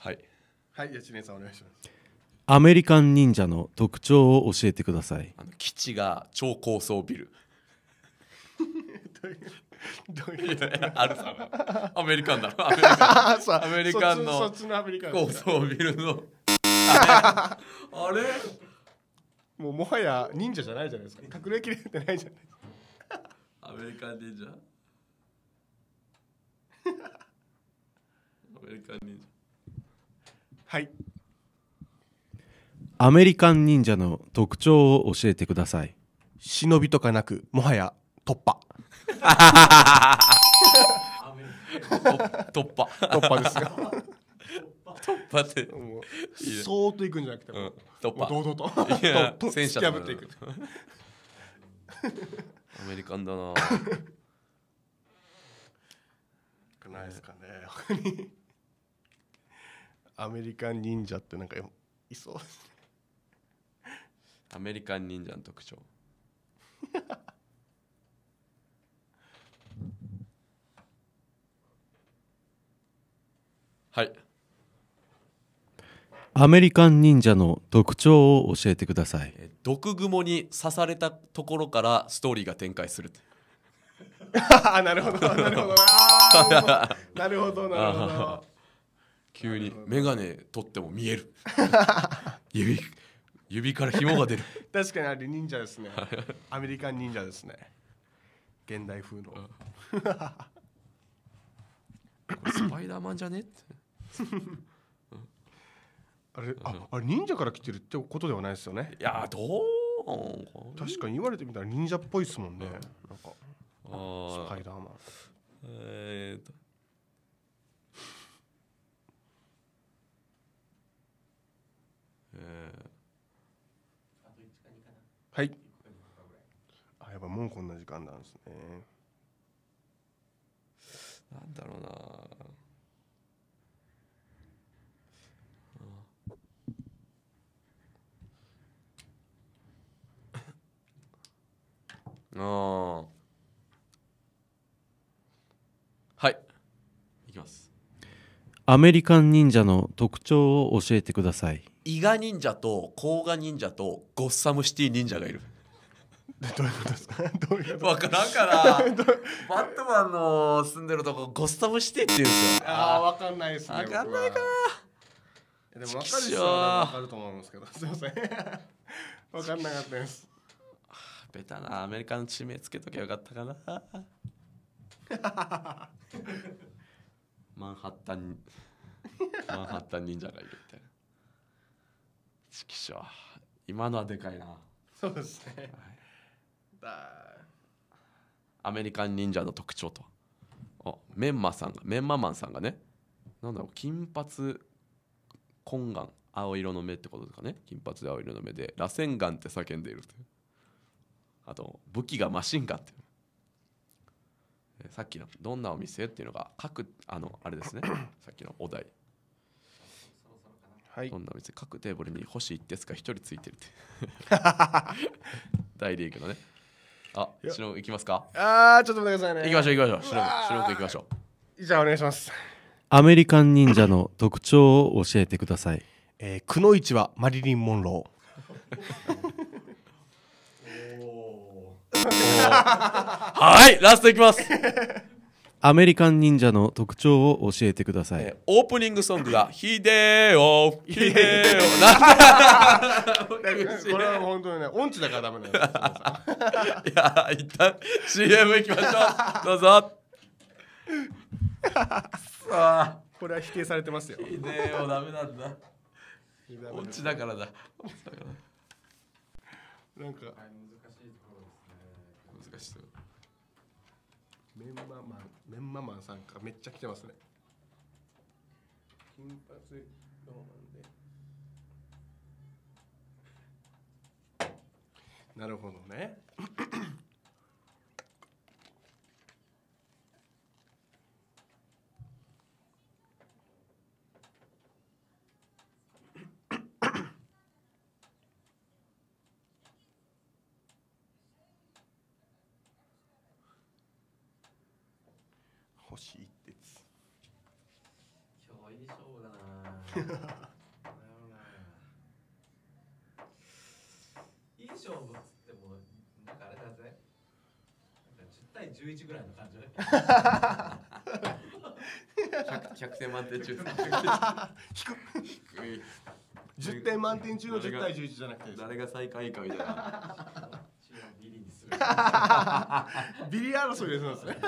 Speaker 1: はいはい八千さんお願いします
Speaker 3: アメリカン忍者の特徴を教えてくださいあの
Speaker 2: 基地が超高層ビルいう どういうあるさアメリカンだろアメリカンアメリカンの高層ビルの
Speaker 1: あれあれもうもはや忍者じゃないじゃないですか隠れきれてないじゃないですか
Speaker 2: アメリカン忍者アメリカン忍者
Speaker 1: はい
Speaker 3: アメリカン忍者の特徴を教えてください忍びとかなくもはや突破突破突破ですよ突破ってもういやそーっといくんじゃなくて、もう
Speaker 1: 突破堂々と戦車突き破っていくアメリカンだなないですかねアメリカン忍者ってなんかいそうですね
Speaker 2: アメリカン忍者の特徴はい
Speaker 3: アメリカン忍者の特徴を教えてください
Speaker 2: 毒蜘蛛に刺されたところからストーリーが展開する
Speaker 1: なるほどなるほどなるほどなるほど
Speaker 2: 急に眼鏡取っても見える 指
Speaker 3: 指から紐が出る
Speaker 1: 確かにあれ忍者ですね アメリカン忍者ですね現代風のスパ
Speaker 2: イダーマンじゃねって
Speaker 1: あれああれ忍者から来てるってことではないですよねいやどう確かに言われてみたら忍者っぽいですもんね、なんかスパイダーマンえー、とえー、はい。あ、やっぱもうこんな時間なんですね。なんだろうな。
Speaker 3: あ
Speaker 2: はいいきます
Speaker 3: アメリカン忍者の特徴を教えてください
Speaker 2: 伊賀忍者と甲賀忍者とゴッサムシティ忍者がいるどういうことですか どういうこと分からんからバットマンの住んでるとこゴッサムシティって言うんですよあ
Speaker 3: あ分かんないですね分かんないか
Speaker 1: でも分かるでし分
Speaker 3: かると思うんですけどすいま
Speaker 1: せん分 かんなかったです
Speaker 2: ベタなアメリカの地名つけとけゃよかったかなマンハッタンマンハッタン忍者がいるみたいなちきしょ今のはでかいな
Speaker 1: そうですね、はい、
Speaker 2: アメリカン忍者の特徴とあメンマさんがメンママンさんがねなんだろう金髪懇願青色の目ってことですかね金髪で青色の目で螺旋眼って叫んでいるというあと武器がマシンかっていうさっきのどんなお店っていうのが各あのあれですね さっきのお題はい、どんなお店各テーブルに星一ですか一人ついてるって 大リーグのねあしのぶ行きますか
Speaker 1: あーちょっと待ってくださいね行きましょう行きましょうし
Speaker 2: のぶの行きましょ
Speaker 1: うじゃあお願いします
Speaker 3: アメリカン忍者の特徴を教えてください、えー、くのいちはマリリン・モンロー はいラストいきますアメリカン忍者の特徴を教えてください、
Speaker 2: オープニングソングが「ヒデオヒデオ」なん
Speaker 1: これは本当にね音痴だからダメだよいや一旦
Speaker 3: CM いきましょうどうぞさあ
Speaker 1: これは否定されてますよヒデオダメなんだ音痴だからだなんかメンママンメンママンさんからめっちゃ来てますね金髪ローマンでなるほどね
Speaker 3: いい勝負っつってもなんかあれだぜか10対11ぐらいの感じだね 100, 100点満点中10点満点中の10対
Speaker 1: 11じゃなくて誰が最下位かみたいなビリにするビリ争いです なね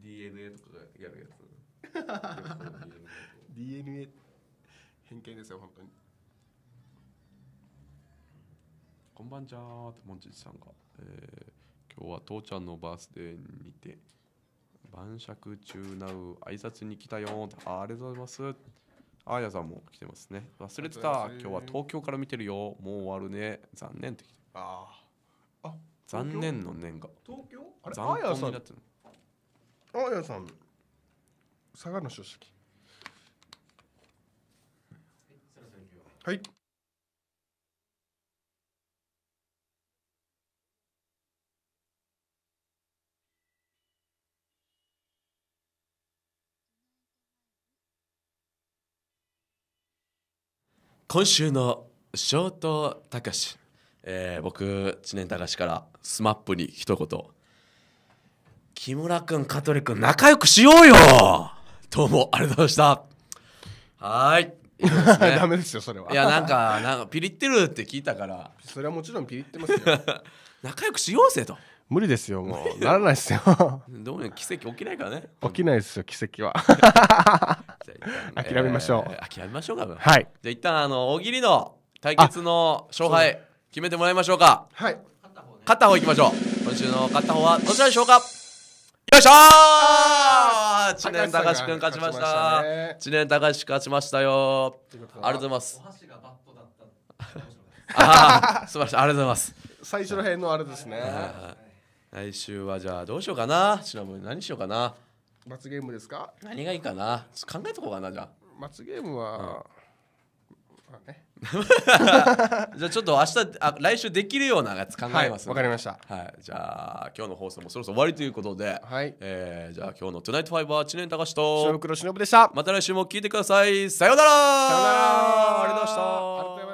Speaker 1: DNA とかやるやつ DNA 偏見ですよ本当にこ
Speaker 2: んばんちゃーってもんちさんが、えー、今日は父ちゃんのバースデーにて晩酌中なう挨拶に来たよあありがとうございますあやさんも来てますね忘れてた今日は東京から見てるよもう終わるね残念って
Speaker 1: ああ残念の念が
Speaker 2: 東京あれあやさん
Speaker 1: あやさん佐賀の書籍
Speaker 3: はい。
Speaker 2: 今週のショートたかし、えー、僕知念たかしからスマップに一言木村君香取君仲良くしようよどうもありがとうございましたはーいいいねダメですよそれはいやなんかなんかピリってるって聞いたからそれはもちろんピリってますよ
Speaker 1: 仲良くしようぜと無理ですよもう ならないですよ
Speaker 2: どうも奇跡起きないからね起きないですよ奇跡は諦めましょう、えー諦めましょうかはいじゃ一旦あの大喜利の対決の勝敗決めてもらいましょうかはい勝った方いきましょう今週の勝った方はどちらでしょうかよいしょー知念隆ん勝ちました知念隆勝ちましたよありがとうございます
Speaker 1: ああらしいあり
Speaker 2: がとうございます
Speaker 1: 最初の辺のあれですね
Speaker 2: 来週はじゃあどうしようかなちなみに何しようかな
Speaker 1: 罰ゲームですか何
Speaker 2: がいいかな考えとこうかなじゃあ罰ゲームは、まあね じゃあちょっと明日あ来週できるようなやつ考えますわ、はい、かりました、はい、じゃあ今日の放送もそろそろ終わりということで、はいえー、じゃあ今日の「トゥナイトファイバは知念隆と白黒忍でしたまた来週も聞いてくださいさようなら
Speaker 1: さようなら
Speaker 3: ありがとうございました